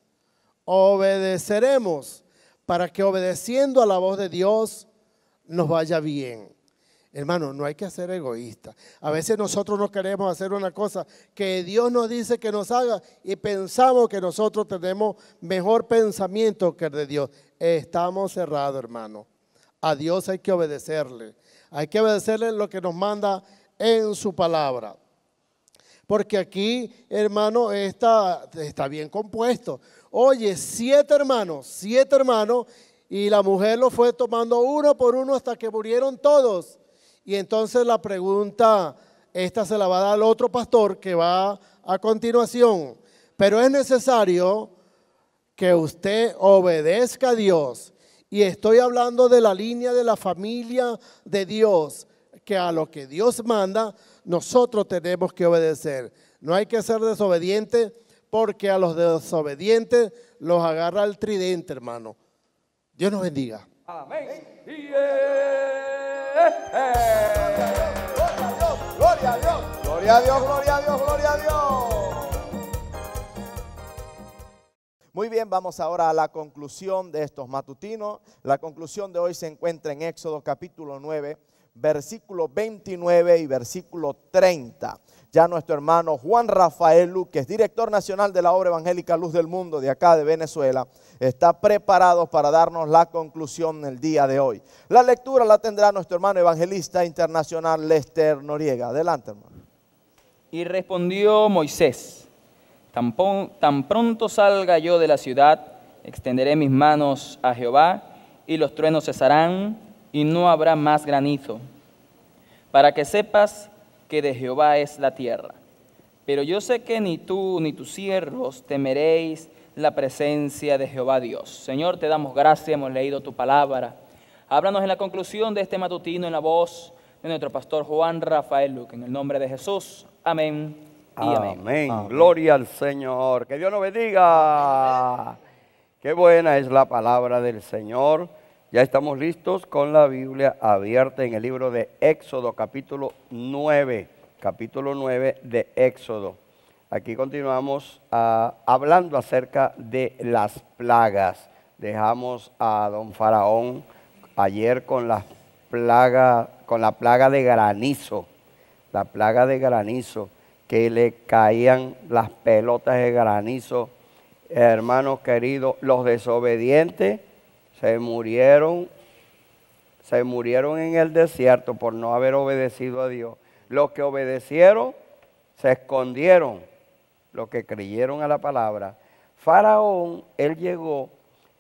obedeceremos para que obedeciendo a la voz de Dios nos vaya bien. Hermano, no hay que ser egoísta. A veces nosotros no queremos hacer una cosa que Dios nos dice que nos haga y pensamos que nosotros tenemos mejor pensamiento que el de Dios. Estamos cerrados, hermano. A Dios hay que obedecerle. Hay que obedecerle lo que nos manda en su palabra. Porque aquí, hermano, está, está bien compuesto. Oye, siete hermanos, siete hermanos, y la mujer lo fue tomando uno por uno hasta que murieron todos. Y entonces la pregunta, esta se la va a dar al otro pastor que va a continuación. Pero es necesario que usted obedezca a Dios. Y estoy hablando de la línea de la familia de Dios, que a lo que Dios manda, nosotros tenemos que obedecer. No hay que ser desobediente porque a los desobedientes los agarra el tridente, hermano. Dios nos bendiga. Amén. Y Gloria a Dios, gloria a Dios, gloria a Dios, gloria a Dios. Muy bien, vamos ahora a la conclusión de estos matutinos. La conclusión de hoy se encuentra en Éxodo capítulo 9, versículo 29 y versículo 30 ya nuestro hermano Juan Rafael Luque, que es director nacional de la obra evangélica Luz del Mundo de acá de Venezuela, está preparado para darnos la conclusión el día de hoy. La lectura la tendrá nuestro hermano evangelista internacional Lester Noriega. Adelante, hermano. Y respondió Moisés, tan pronto salga yo de la ciudad, extenderé mis manos a Jehová, y los truenos cesarán, y no habrá más granizo. Para que sepas que de Jehová es la tierra. Pero yo sé que ni tú ni tus siervos temeréis la presencia de Jehová Dios. Señor, te damos gracias, hemos leído tu palabra. Háblanos en la conclusión de este matutino en la voz de nuestro pastor Juan Rafael Luque. En el nombre de Jesús, amén. amén. Gloria al Señor. Que Dios nos bendiga. Qué buena es la palabra del Señor. Ya estamos listos con la Biblia abierta en el libro de Éxodo, capítulo 9, capítulo 9 de Éxodo. Aquí continuamos ah, hablando acerca de las plagas. Dejamos a don Faraón ayer con la plaga, con la plaga de granizo, la plaga de granizo, que le caían las pelotas de granizo. Hermanos queridos, los desobedientes se murieron, se murieron en el desierto por no haber obedecido a Dios. Los que obedecieron se escondieron, los que creyeron a la palabra. Faraón, él llegó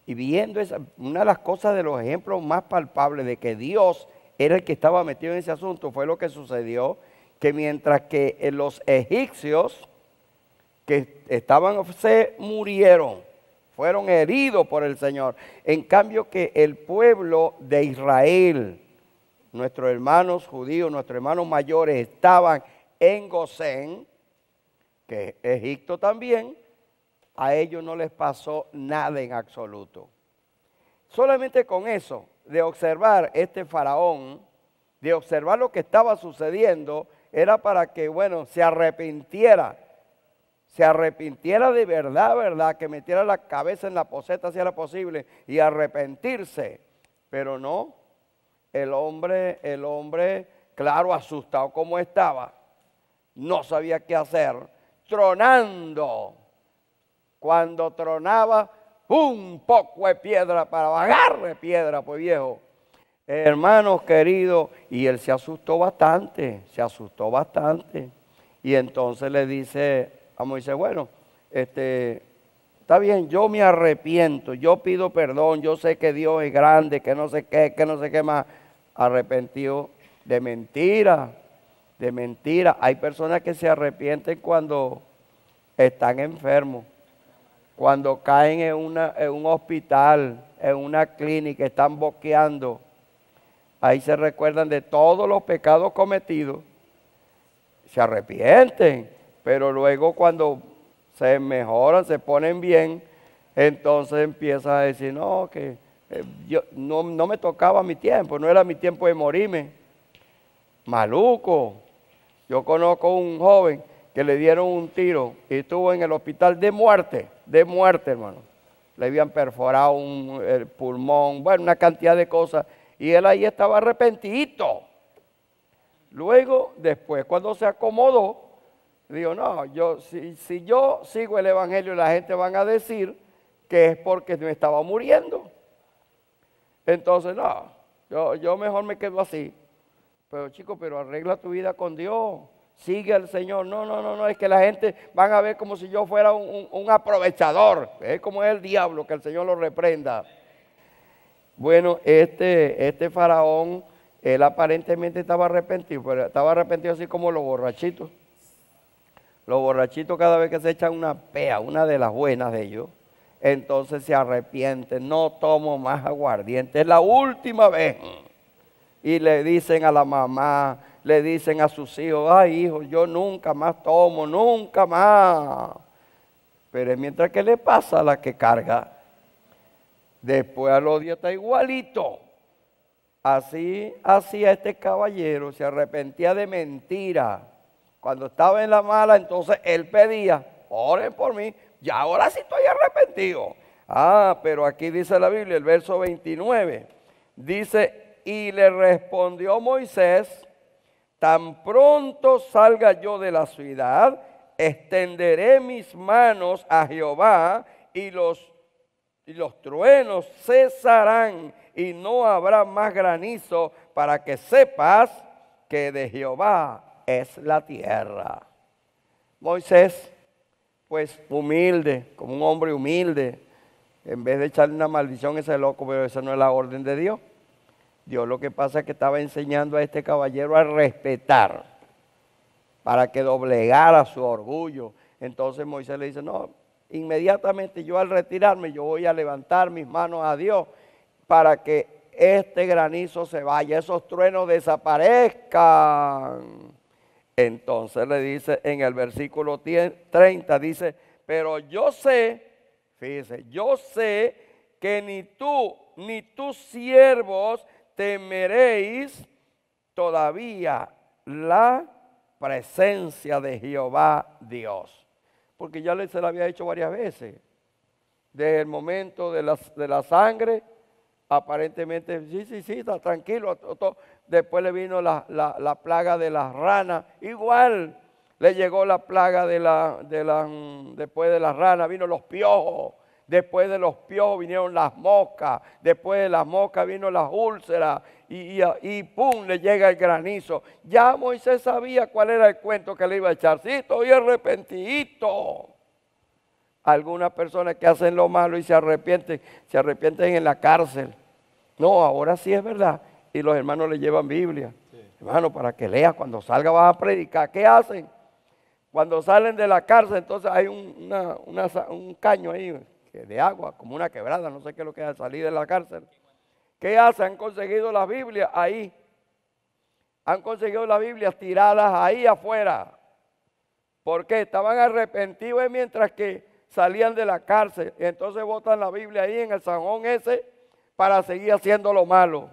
y viendo esa, una de las cosas de los ejemplos más palpables de que Dios era el que estaba metido en ese asunto fue lo que sucedió, que mientras que eh, los egipcios que estaban se murieron, fueron heridos por el Señor. En cambio que el pueblo de Israel, nuestros hermanos judíos, nuestros hermanos mayores estaban en Gosén, que Egipto también, a ellos no les pasó nada en absoluto. Solamente con eso, de observar este faraón, de observar lo que estaba sucediendo, era para que, bueno, se arrepintiera se arrepintiera de verdad, verdad, que metiera la cabeza en la poseta si era posible y arrepentirse. Pero no, el hombre, el hombre, claro, asustado como estaba, no sabía qué hacer, tronando. Cuando tronaba, un poco de piedra para agarre piedra, pues viejo. Hermanos queridos, y él se asustó bastante, se asustó bastante. Y entonces le dice como dice, bueno, este, está bien, yo me arrepiento, yo pido perdón, yo sé que Dios es grande, que no sé qué, que no sé qué más. Arrepentido de mentira, de mentira. Hay personas que se arrepienten cuando están enfermos, cuando caen en, en un hospital, en una clínica, están boqueando. Ahí se recuerdan de todos los pecados cometidos, se arrepienten pero luego cuando se mejoran, se ponen bien, entonces empieza a decir, no, que eh, yo, no, me tocaba mi tiempo, no era mi tiempo de morirme. Maluco. Yo conozco un joven que le dieron un tiro y estuvo en el hospital de muerte, de muerte, hermano. Le habían perforado un, el pulmón, bueno, una cantidad de cosas. Y él ahí estaba arrepentido. Luego, después, cuando se acomodó, Digo, no, yo, si, si yo sigo el Evangelio, la gente van a decir que es porque me estaba muriendo. Entonces, no, yo, yo mejor me quedo así. Pero chico, pero arregla tu vida con Dios. Sigue al Señor. No, no, no, no. Es que la gente van a ver como si yo fuera un, aprovechador. Es como el diablo, que el Señor lo reprenda. Bueno, este, este faraón, él aparentemente estaba arrepentido, pero estaba arrepentido así como los borrachitos. Los borrachitos cada vez que se echan una pea, una de las buenas de ellos, entonces se arrepienten, no tomo más aguardiente, es la última vez. Y le dicen a la mamá, le dicen a sus hijos, ay hijo, yo nunca más tomo, nunca más. Pero mientras que le pasa a la que carga, después al odio está igualito. Así hacía este caballero, se arrepentía de mentira cuando estaba en la mala, entonces él pedía, oren por mí, y ahora sí estoy arrepentido. Ah, pero aquí dice la Biblia, el verso 29, dice, y le respondió Moisés, tan pronto salga yo de la ciudad, extenderé mis manos a Jehová y los, y los truenos cesarán y no habrá más granizo para que sepas que de Jehová es la tierra. Moisés, pues humilde, como un hombre humilde, en vez de echarle una maldición a ese loco, pero esa no es la orden de Dios. Dios lo que pasa es que estaba enseñando a este caballero a respetar, para que doblegara su orgullo. Entonces Moisés le dice, no, inmediatamente yo al retirarme, yo voy a levantar mis manos a Dios para que este granizo se vaya, esos truenos desaparezcan. Entonces le dice en el versículo 30, dice, pero yo sé, fíjese, yo sé que ni tú ni tus siervos temeréis todavía la presencia de Jehová Dios. Porque ya se la había hecho varias veces. Desde el momento de la, de la sangre aparentemente, sí, sí, sí, está tranquilo. Después le vino la, plaga de las ranas, igual le llegó la plaga de la, de la, mm, después de las ranas, vino los piojos. Después de los piojos vinieron las moscas, después de las moscas vino las úlceras y, y, y, ¡pum! le llega el granizo. Ya Moisés sabía cuál era el cuento que le iba a echar. Sí, estoy arrepentidito algunas personas que hacen lo malo y se arrepienten, se arrepienten en la cárcel. No, ahora sí es verdad. Y los hermanos le llevan Biblia. Hermano, para que leas, cuando salga vas a predicar. ¿Qué hacen? Cuando salen de la cárcel, entonces hay un, caño ahí de agua, como una quebrada, no sé qué es lo que es salir de la cárcel. ¿Qué hacen? Han conseguido la Biblia ahí. Han conseguido la Biblia tiradas ahí afuera. ¿Por qué? Estaban arrepentidos mientras que salían de la cárcel. Y entonces botan la Biblia ahí en el zanjón ese para seguir haciendo lo malo.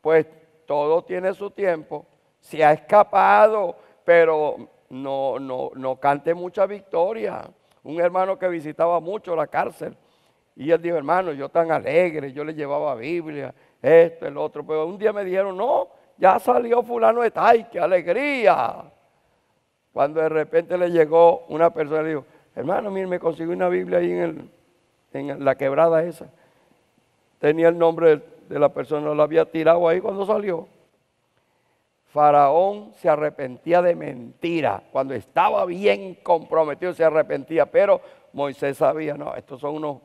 Pues todo tiene su tiempo. Se ha escapado, pero no, no, cante mucha victoria. Un hermano que visitaba mucho la cárcel. Y él dijo, hermano, yo tan alegre, yo le llevaba Biblia, esto, el otro. Pero un día me dijeron, no, ya salió fulano de tal, qué alegría. Cuando de repente le llegó una persona y le dijo, Hermano, mire, me consiguió una Biblia ahí en, la quebrada esa. Tenía el nombre de la persona, la había tirado ahí cuando salió. Faraón se arrepentía de mentira. Cuando estaba bien comprometido se arrepentía, pero Moisés sabía, no, estos son unos,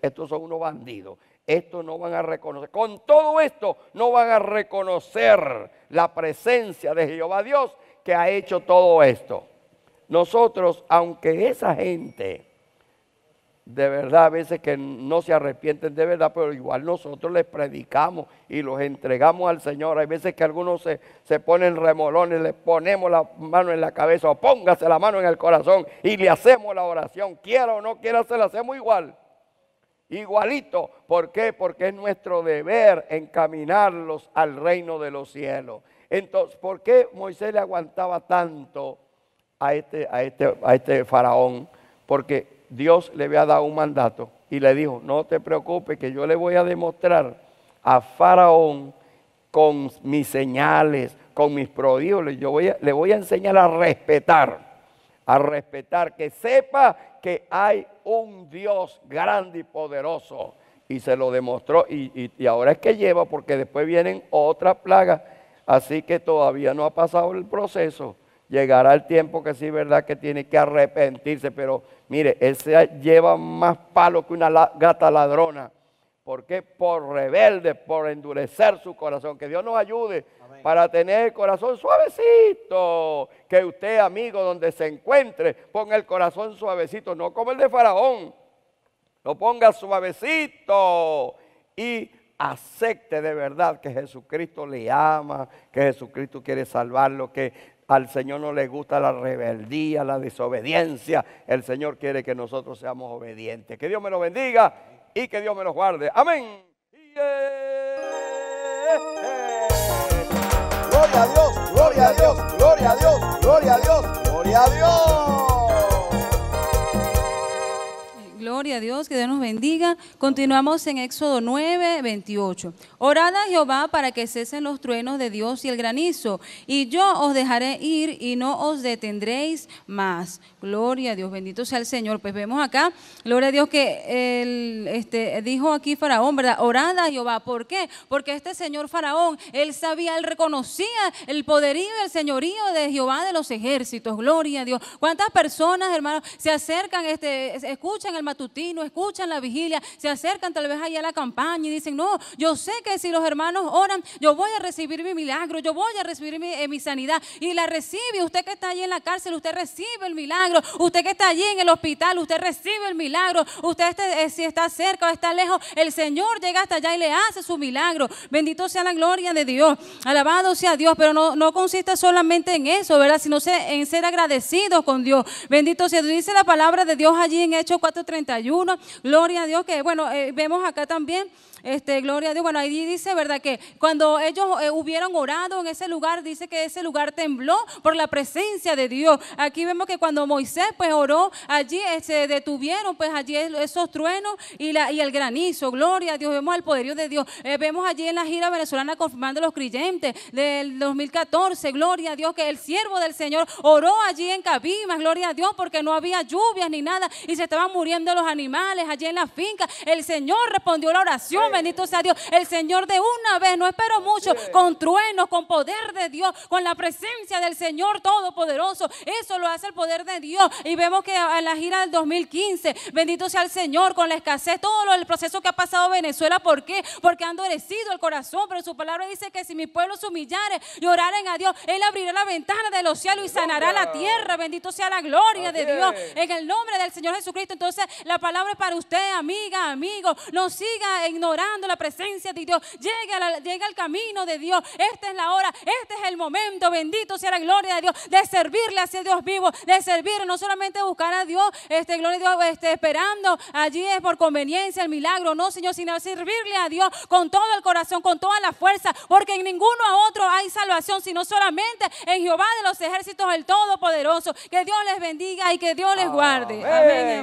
estos son unos bandidos. Estos no van a reconocer. Con todo esto no van a reconocer la presencia de Jehová Dios que ha hecho todo esto nosotros, aunque esa gente de verdad a veces que no se arrepienten de verdad, pero igual nosotros les predicamos y los entregamos al Señor. Hay veces que algunos se, ponen remolones, les ponemos la mano en la cabeza o póngase la mano en el corazón y le hacemos la oración. Quiera o no quiera, se la hacemos igual. Igualito. ¿Por qué? Porque es nuestro deber encaminarlos al reino de los cielos. Entonces, ¿por qué Moisés le aguantaba tanto? Este, a este, a este, faraón, porque Dios le había dado un mandato y le dijo, no te preocupes que yo le voy a demostrar a faraón con mis señales, con mis prodigios, yo voy le voy a enseñar a respetar, a respetar, que sepa que hay un Dios grande y poderoso. Y se lo demostró y, y ahora es que lleva porque después vienen otras plagas, así que todavía no ha pasado el proceso llegará el tiempo que sí, verdad, que tiene que arrepentirse, pero mire, él lleva más palo que una gata ladrona. ¿Por qué? Por rebelde, por endurecer su corazón. Que Dios nos ayude para tener el corazón suavecito. Que usted, amigo, donde se encuentre, ponga el corazón suavecito, no como el de Faraón. Lo ponga suavecito y acepte de verdad que Jesucristo le ama, que Jesucristo quiere salvarlo, que al Señor no le gusta la rebeldía, la desobediencia. El Señor quiere que nosotros seamos obedientes. Que Dios me lo bendiga y que Dios me los guarde. Amén. Gloria a Dios, gloria a Dios, gloria a Dios, gloria a Dios, gloria a Dios. Gloria a Dios, que Dios nos bendiga. Continuamos en Éxodo 9, 28. Orad a Jehová para que cesen los truenos de Dios y el granizo, y yo os dejaré ir y no os detendréis más. Gloria a Dios, bendito sea el Señor. Pues vemos acá, gloria a Dios que este, dijo aquí Faraón, ¿verdad? Orada a Jehová. ¿Por qué? Porque este señor Faraón, él sabía, él reconocía el poderío y el señorío de Jehová de los ejércitos. Gloria a Dios. ¿Cuántas personas, hermanos, se acercan, este, escuchan el matrimonio? tutino, escuchan la vigilia, se acercan tal vez allá a la campaña y dicen, no, yo sé que si los hermanos oran, yo voy a recibir mi milagro, yo voy a recibir eh, mi, sanidad. Y la recibe, usted que está allí en la cárcel, usted recibe el milagro, usted que está allí en el hospital, usted recibe el milagro, usted este, eh, si está cerca o está lejos, el Señor llega hasta allá y le hace su milagro. Bendito sea la gloria de Dios, alabado sea Dios, pero no, no consiste solamente en eso, ¿verdad? Sino en ser agradecidos con Dios. Bendito sea dice la palabra de Dios allí en Hechos 4.30 31. Gloria a Dios que, bueno, eh, vemos acá también este, gloria a Dios. Bueno, allí dice, ¿verdad? Que cuando ellos eh, hubieron orado en ese lugar, dice que ese lugar tembló por la presencia de Dios. Aquí vemos que cuando Moisés pues oró, allí se este, detuvieron pues allí esos truenos y, el granizo. Gloria a Dios. Vemos el poderío de Dios. Eh, vemos allí en la gira venezolana confirmando los creyentes del 2014. Gloria a Dios que el siervo del Señor oró allí en Cabimas. Gloria a Dios porque no había lluvias ni nada y se estaban muriendo los animales allí en la finca. El Señor respondió la oración bendito sea Dios. El Señor de una vez, no espero mucho, con truenos, con poder de Dios, con la presencia del Señor Todopoderoso. Eso lo hace el poder de Dios. Y vemos que en la gira del 2015, bendito sea el Señor, con la escasez, todo el proceso que ha pasado Venezuela. ¿Por qué? Porque ha endurecido el corazón. Pero su palabra dice que si mi pueblo se humillare a Dios, Él abrirá la ventana de los cielos y sanará la tierra. Bendito sea la gloria de Dios. En el nombre del Señor Jesucristo. Entonces, la palabra es para usted, amiga, amigo. No siga ignorando la presencia de Dios. Llega, al camino de Dios. Esta es la hora, este es el momento. Bendito sea la gloria de Dios, de servirle hacia Dios vivo, de servir, no solamente buscar a Dios, este, gloria de Dios, este, esperando allí es por conveniencia el milagro. No, Señor, sino servirle a Dios con todo el corazón, con toda la fuerza, porque en ninguno a otro hay salvación, sino solamente en Jehová de los ejércitos, el Todopoderoso. Que Dios les bendiga y que Dios les guarde. Amén,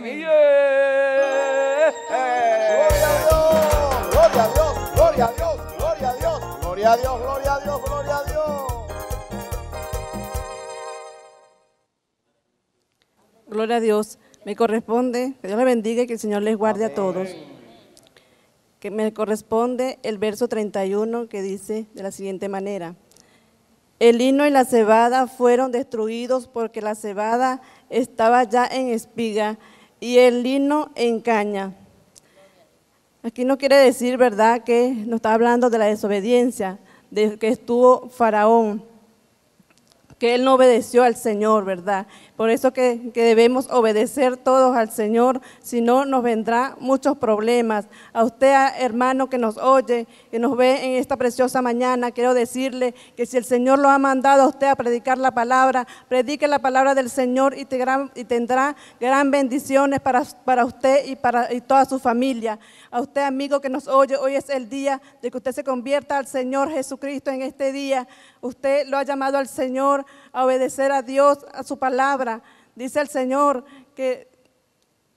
amén gloria a Dios, gloria a Dios, gloria a Dios, gloria a Dios, gloria a Dios, gloria a Dios. Gloria a Dios. Me corresponde, que Dios le bendiga y que el Señor les guarde a todos. Que me corresponde el verso 31 que dice de la siguiente manera. El lino y la cebada fueron destruidos porque la cebada estaba ya en espiga y el lino en caña. Aquí no quiere decir, ¿verdad?, que nos está hablando de la desobediencia, de que estuvo Faraón, que él no obedeció al Señor, ¿verdad? Por eso que, debemos obedecer todos al Señor, si no nos vendrá muchos problemas. A usted, ah, hermano, que nos oye, que nos ve en esta preciosa mañana, quiero decirle que si el Señor lo ha mandado a usted a predicar la palabra, predique la palabra del Señor y, tendrá gran bendiciones para, usted y para toda su familia. A usted, amigo, que nos oye, hoy es el día de que usted se convierta al Señor Jesucristo en este día. Usted lo ha llamado al Señor a obedecer a Dios, a su palabra dice el Señor que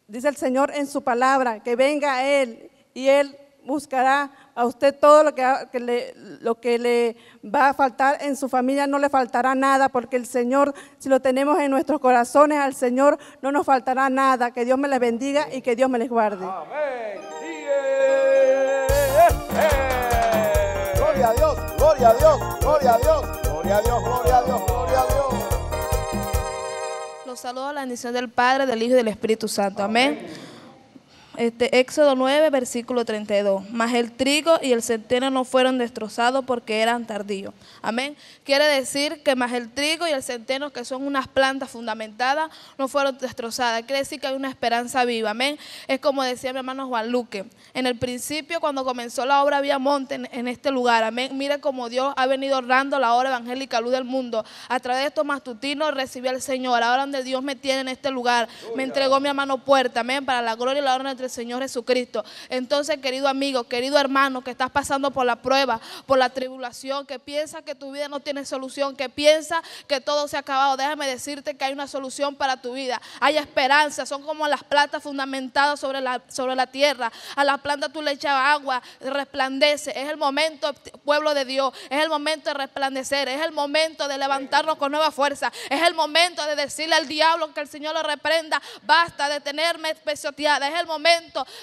dice el Señor en su palabra, que venga a él y él buscará a usted todo lo que, le, lo que le va a faltar en su familia, no le faltará nada, porque el Señor, si lo tenemos en nuestros corazones al Señor, no nos faltará nada. Que Dios me les bendiga y que Dios me les guarde. Gloria a Dios, gloria a Dios, gloria a Dios, gloria a Dios, gloria a Dios, gloria a Dios. Los a la bendición del Padre, del Hijo y del Espíritu Santo. Amén este, Éxodo 9, versículo 32. más el trigo y el centeno no fueron destrozados porque eran tardíos. Amén. Quiere decir que más el trigo y el centeno, que son unas plantas fundamentadas, no fueron destrozadas. Quiere decir que hay una esperanza viva. Amén. Es como decía mi hermano Juan Luque. En el principio, cuando comenzó la obra, había monte en, este lugar. Amén. Mira cómo Dios ha venido orando la obra evangélica luz del mundo. A través de estos matutinos recibí al Señor. Ahora donde Dios me tiene en este lugar. Me entregó mi hermano puerta. Amén. Para la gloria y la honra de Señor Jesucristo. Entonces, querido amigo, querido hermano, que estás pasando por la prueba, por la tribulación, que piensa que tu vida no tiene solución, que piensa que todo se ha acabado, déjame decirte que hay una solución para tu vida. Hay esperanza, son como las plantas fundamentadas sobre la, sobre la tierra. A las plantas tú le echas agua, resplandece. Es el momento, pueblo de Dios, es el momento de resplandecer, es el momento de levantarnos con nueva fuerza, es el momento de decirle al diablo que el Señor lo reprenda, basta de tenerme pesoteada, es el momento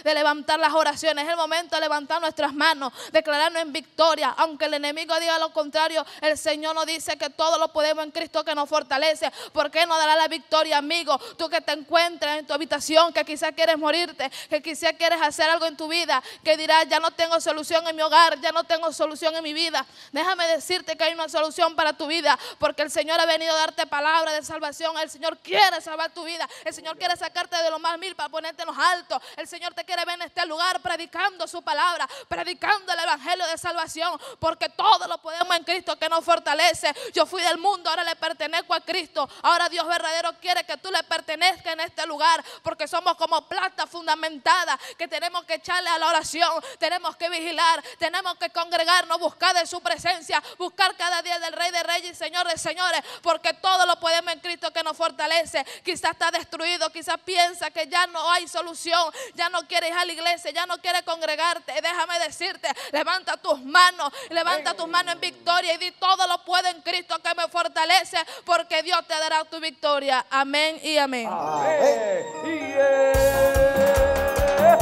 de levantar las oraciones, es el momento de levantar nuestras manos, declararnos en victoria. Aunque el enemigo diga lo contrario, el Señor nos dice que todo lo podemos en Cristo que nos fortalece. ¿Por qué no dará la victoria, amigo? Tú que te encuentras en tu habitación, que quizás quieres morirte, que quizás quieres hacer algo en tu vida, que dirás, ya no tengo solución en mi hogar, ya no tengo solución en mi vida. Déjame decirte que hay una solución para tu vida, porque el Señor ha venido a darte palabra de salvación. El Señor quiere salvar tu vida. El Señor quiere sacarte de los más mil para ponerte en los altos. El Señor te quiere ver en este lugar predicando su palabra, predicando el evangelio de salvación, porque todo lo podemos en Cristo que nos fortalece. Yo fui del mundo, ahora le pertenezco a Cristo. Ahora Dios verdadero quiere que tú le pertenezcas en este lugar, porque somos como plata fundamentada que tenemos que echarle a la oración, tenemos que vigilar, tenemos que congregarnos, buscar de su presencia, buscar cada día del Rey de Reyes y Señor de Señores, porque todo lo podemos en Cristo que nos fortalece. Quizás está destruido, quizás piensa que ya no hay solución, ya no quieres ir a la iglesia, ya no quiere congregarte, déjame decirte, levanta tus manos, levanta tus manos en victoria y di todo lo puedo en Cristo que me fortalece, porque Dios te dará tu victoria. Amén y amén.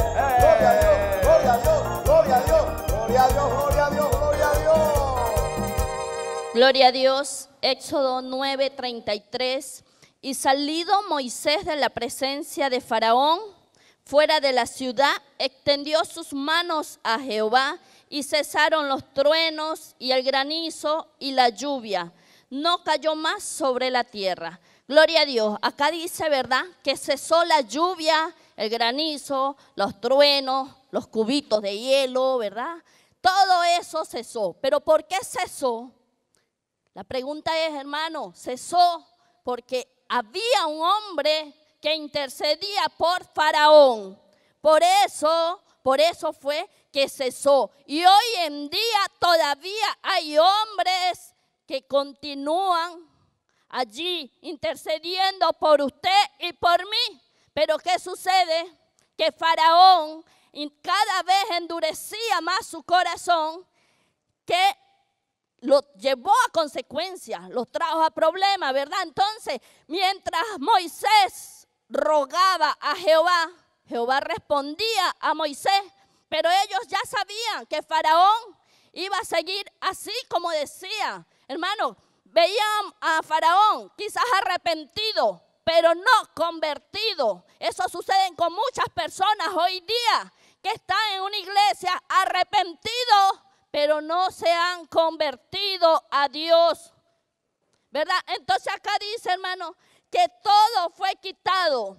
Gloria a Dios, gloria a Dios, gloria a Dios, gloria a Dios, gloria a Dios, gloria a Dios. Gloria a Dios, Éxodo 9:33. Y salido Moisés de la presencia de Faraón, fuera de la ciudad, extendió sus manos a Jehová y cesaron los truenos y el granizo y la lluvia. No cayó más sobre la tierra. Gloria a Dios. Acá dice, ¿verdad? Que cesó la lluvia, el granizo, los truenos, los cubitos de hielo, ¿verdad? Todo eso cesó. Pero ¿por qué cesó? La pregunta es, hermano, cesó porque había un hombre que intercedía por Faraón. Por eso, por eso fue que cesó. Y hoy en día todavía hay hombres que continúan allí intercediendo por usted y por mí. Pero ¿qué sucede? Que Faraón cada vez endurecía más su corazón que lo llevó a consecuencias, lo trajo a problemas, ¿verdad? Entonces, mientras Moisés rogaba a Jehová, Jehová respondía a Moisés, pero ellos ya sabían que Faraón iba a seguir así como decía. Hermano, veían a Faraón quizás arrepentido, pero no convertido. Eso sucede con muchas personas hoy día que están en una iglesia arrepentido, pero no se han convertido a Dios. ¿Verdad? Entonces acá dice, hermano, que todo fue quitado.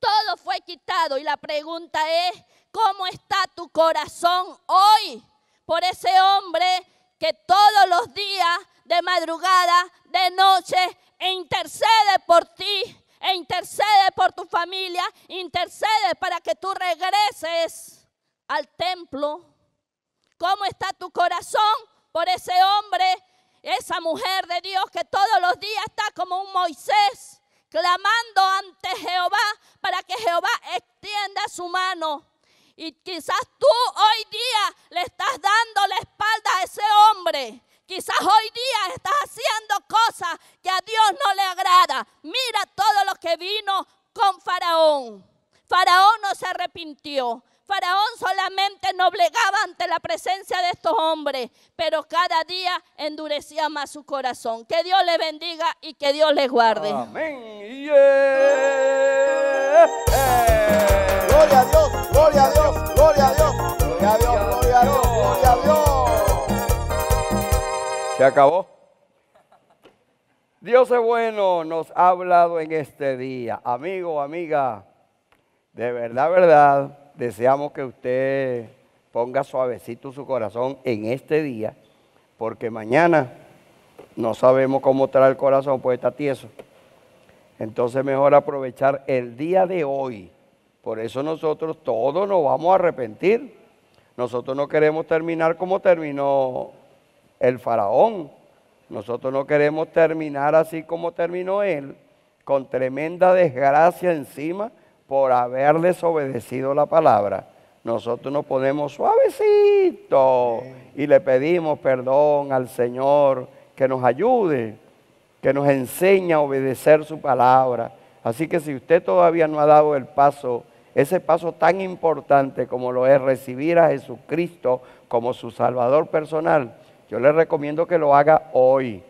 Todo fue quitado. Y la pregunta es, ¿cómo está tu corazón hoy por ese hombre que todos los días, de madrugada, de noche, e intercede por ti? E intercede por tu familia, intercede para que tú regreses al templo. ¿Cómo está tu corazón por ese hombre esa mujer de Dios que todos los días está como un Moisés, clamando ante Jehová para que Jehová extienda su mano. Y quizás tú hoy día le estás dando la espalda a ese hombre. Quizás hoy día estás haciendo cosas que a Dios no le agrada. Mira todo lo que vino con Faraón. Faraón no se arrepintió. Faraón solamente no ante la presencia de estos hombres, pero cada día endurecía más su corazón. Que Dios le bendiga y que Dios les guarde. Amén. Gloria a Dios, gloria a Dios, gloria a Dios, gloria a Dios, gloria a Dios, gloria a Dios. Se acabó. Dios es bueno, nos ha hablado en este día. Amigo, amiga, de verdad, verdad deseamos que usted ponga suavecito su corazón en este día, porque mañana no sabemos cómo trae el corazón, pues está tieso. Entonces mejor aprovechar el día de hoy. Por eso nosotros todos nos vamos a arrepentir. Nosotros no queremos terminar como terminó el faraón. Nosotros no queremos terminar así como terminó él, con tremenda desgracia encima por haber desobedecido la palabra, nosotros nos ponemos suavecito y le pedimos perdón al Señor que nos ayude, que nos enseñe a obedecer su palabra. Así que si usted todavía no ha dado el paso, ese paso tan importante como lo es recibir a Jesucristo como su Salvador personal, yo le recomiendo que lo haga hoy,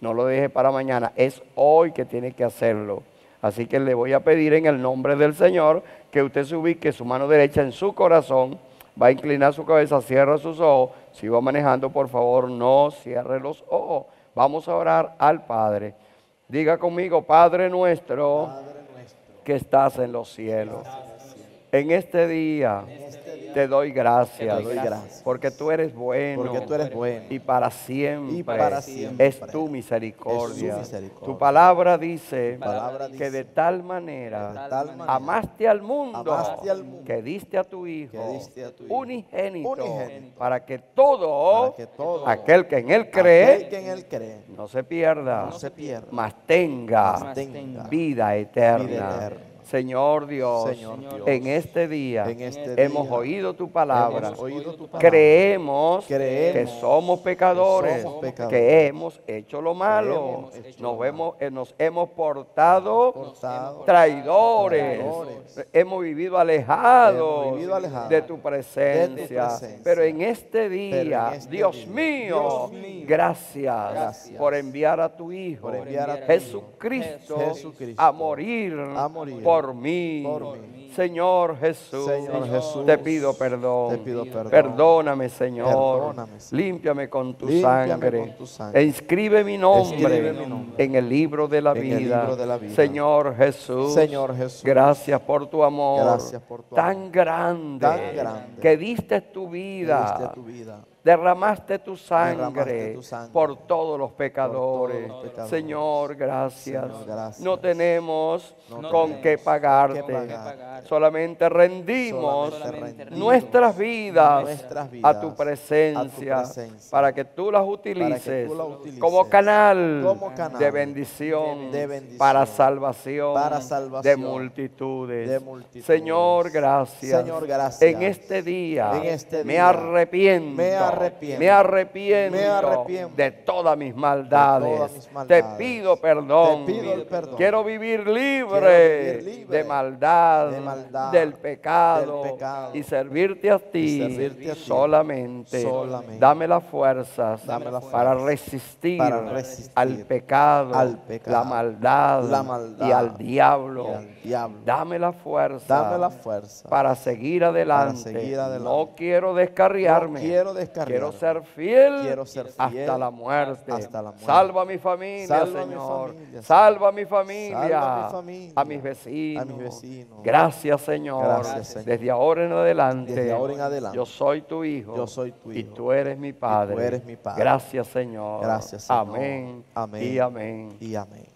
no lo deje para mañana, es hoy que tiene que hacerlo. Así que le voy a pedir en el nombre del Señor que usted se ubique su mano derecha en su corazón, va a inclinar su cabeza, cierra sus ojos. Si va manejando, por favor, no cierre los ojos. Vamos a orar al Padre. Diga conmigo, Padre nuestro, que estás en los cielos. En este día. Este te doy gracias. Porque tú eres bueno. Y para siempre. Es tu misericordia. Tu palabra dice, que de tal manera, amaste, al mundo, que diste a tu hijo, que unigénito, para que todo, aquel, que en él cree, no se pierda, mas tenga, Vida eterna. Señor Dios, en este día, este hemos, oído tu palabra, creemos, que, somos pecadores, que hemos hecho lo malo, eh, nos, hemos, portado, traidores, hemos vivido alejados, de, tu presencia, pero en este, este día, Dios, mío, gracias, por enviar a tu Hijo, Jesucristo, a morir, a morir por por mí. Señor, Jesús, te pido perdón. Perdóname, Señor. Límpiame, con tu, sangre. E inscribe mi nombre, En, el libro de la vida. Señor, Jesús, gracias por tu amor, Tan, grande, que diste tu vida Derramaste tu sangre, por, todos los pecadores. Señor, gracias. No tenemos con qué pagarte. Solamente rendimos, nuestras, vidas a, tu presencia, para que tú las utilices, como, canal de, bendición, para, salvación, de, multitudes. Señor, gracias. En este día, este Me arrepiento me arrepiento, de, todas mis maldades. Te pido perdón. Quiero, vivir libre, de, maldad, del, pecado, y servirte a ti, solamente. Dame las fuerzas, para, resistir al pecado, la, maldad, y al diablo. Dame la fuerza. para seguir adelante. No quiero No quiero descarriarme Quiero ser fiel, hasta, la muerte. Salva a mi familia, Señor. Salva a mi familia. a, mis vecinos. Gracias, Señor. Desde ahora en adelante. Yo soy tu hijo. Y tú eres mi padre. Gracias, Señor. Gracias, Señor. Amén. Amén. amén. Y amén.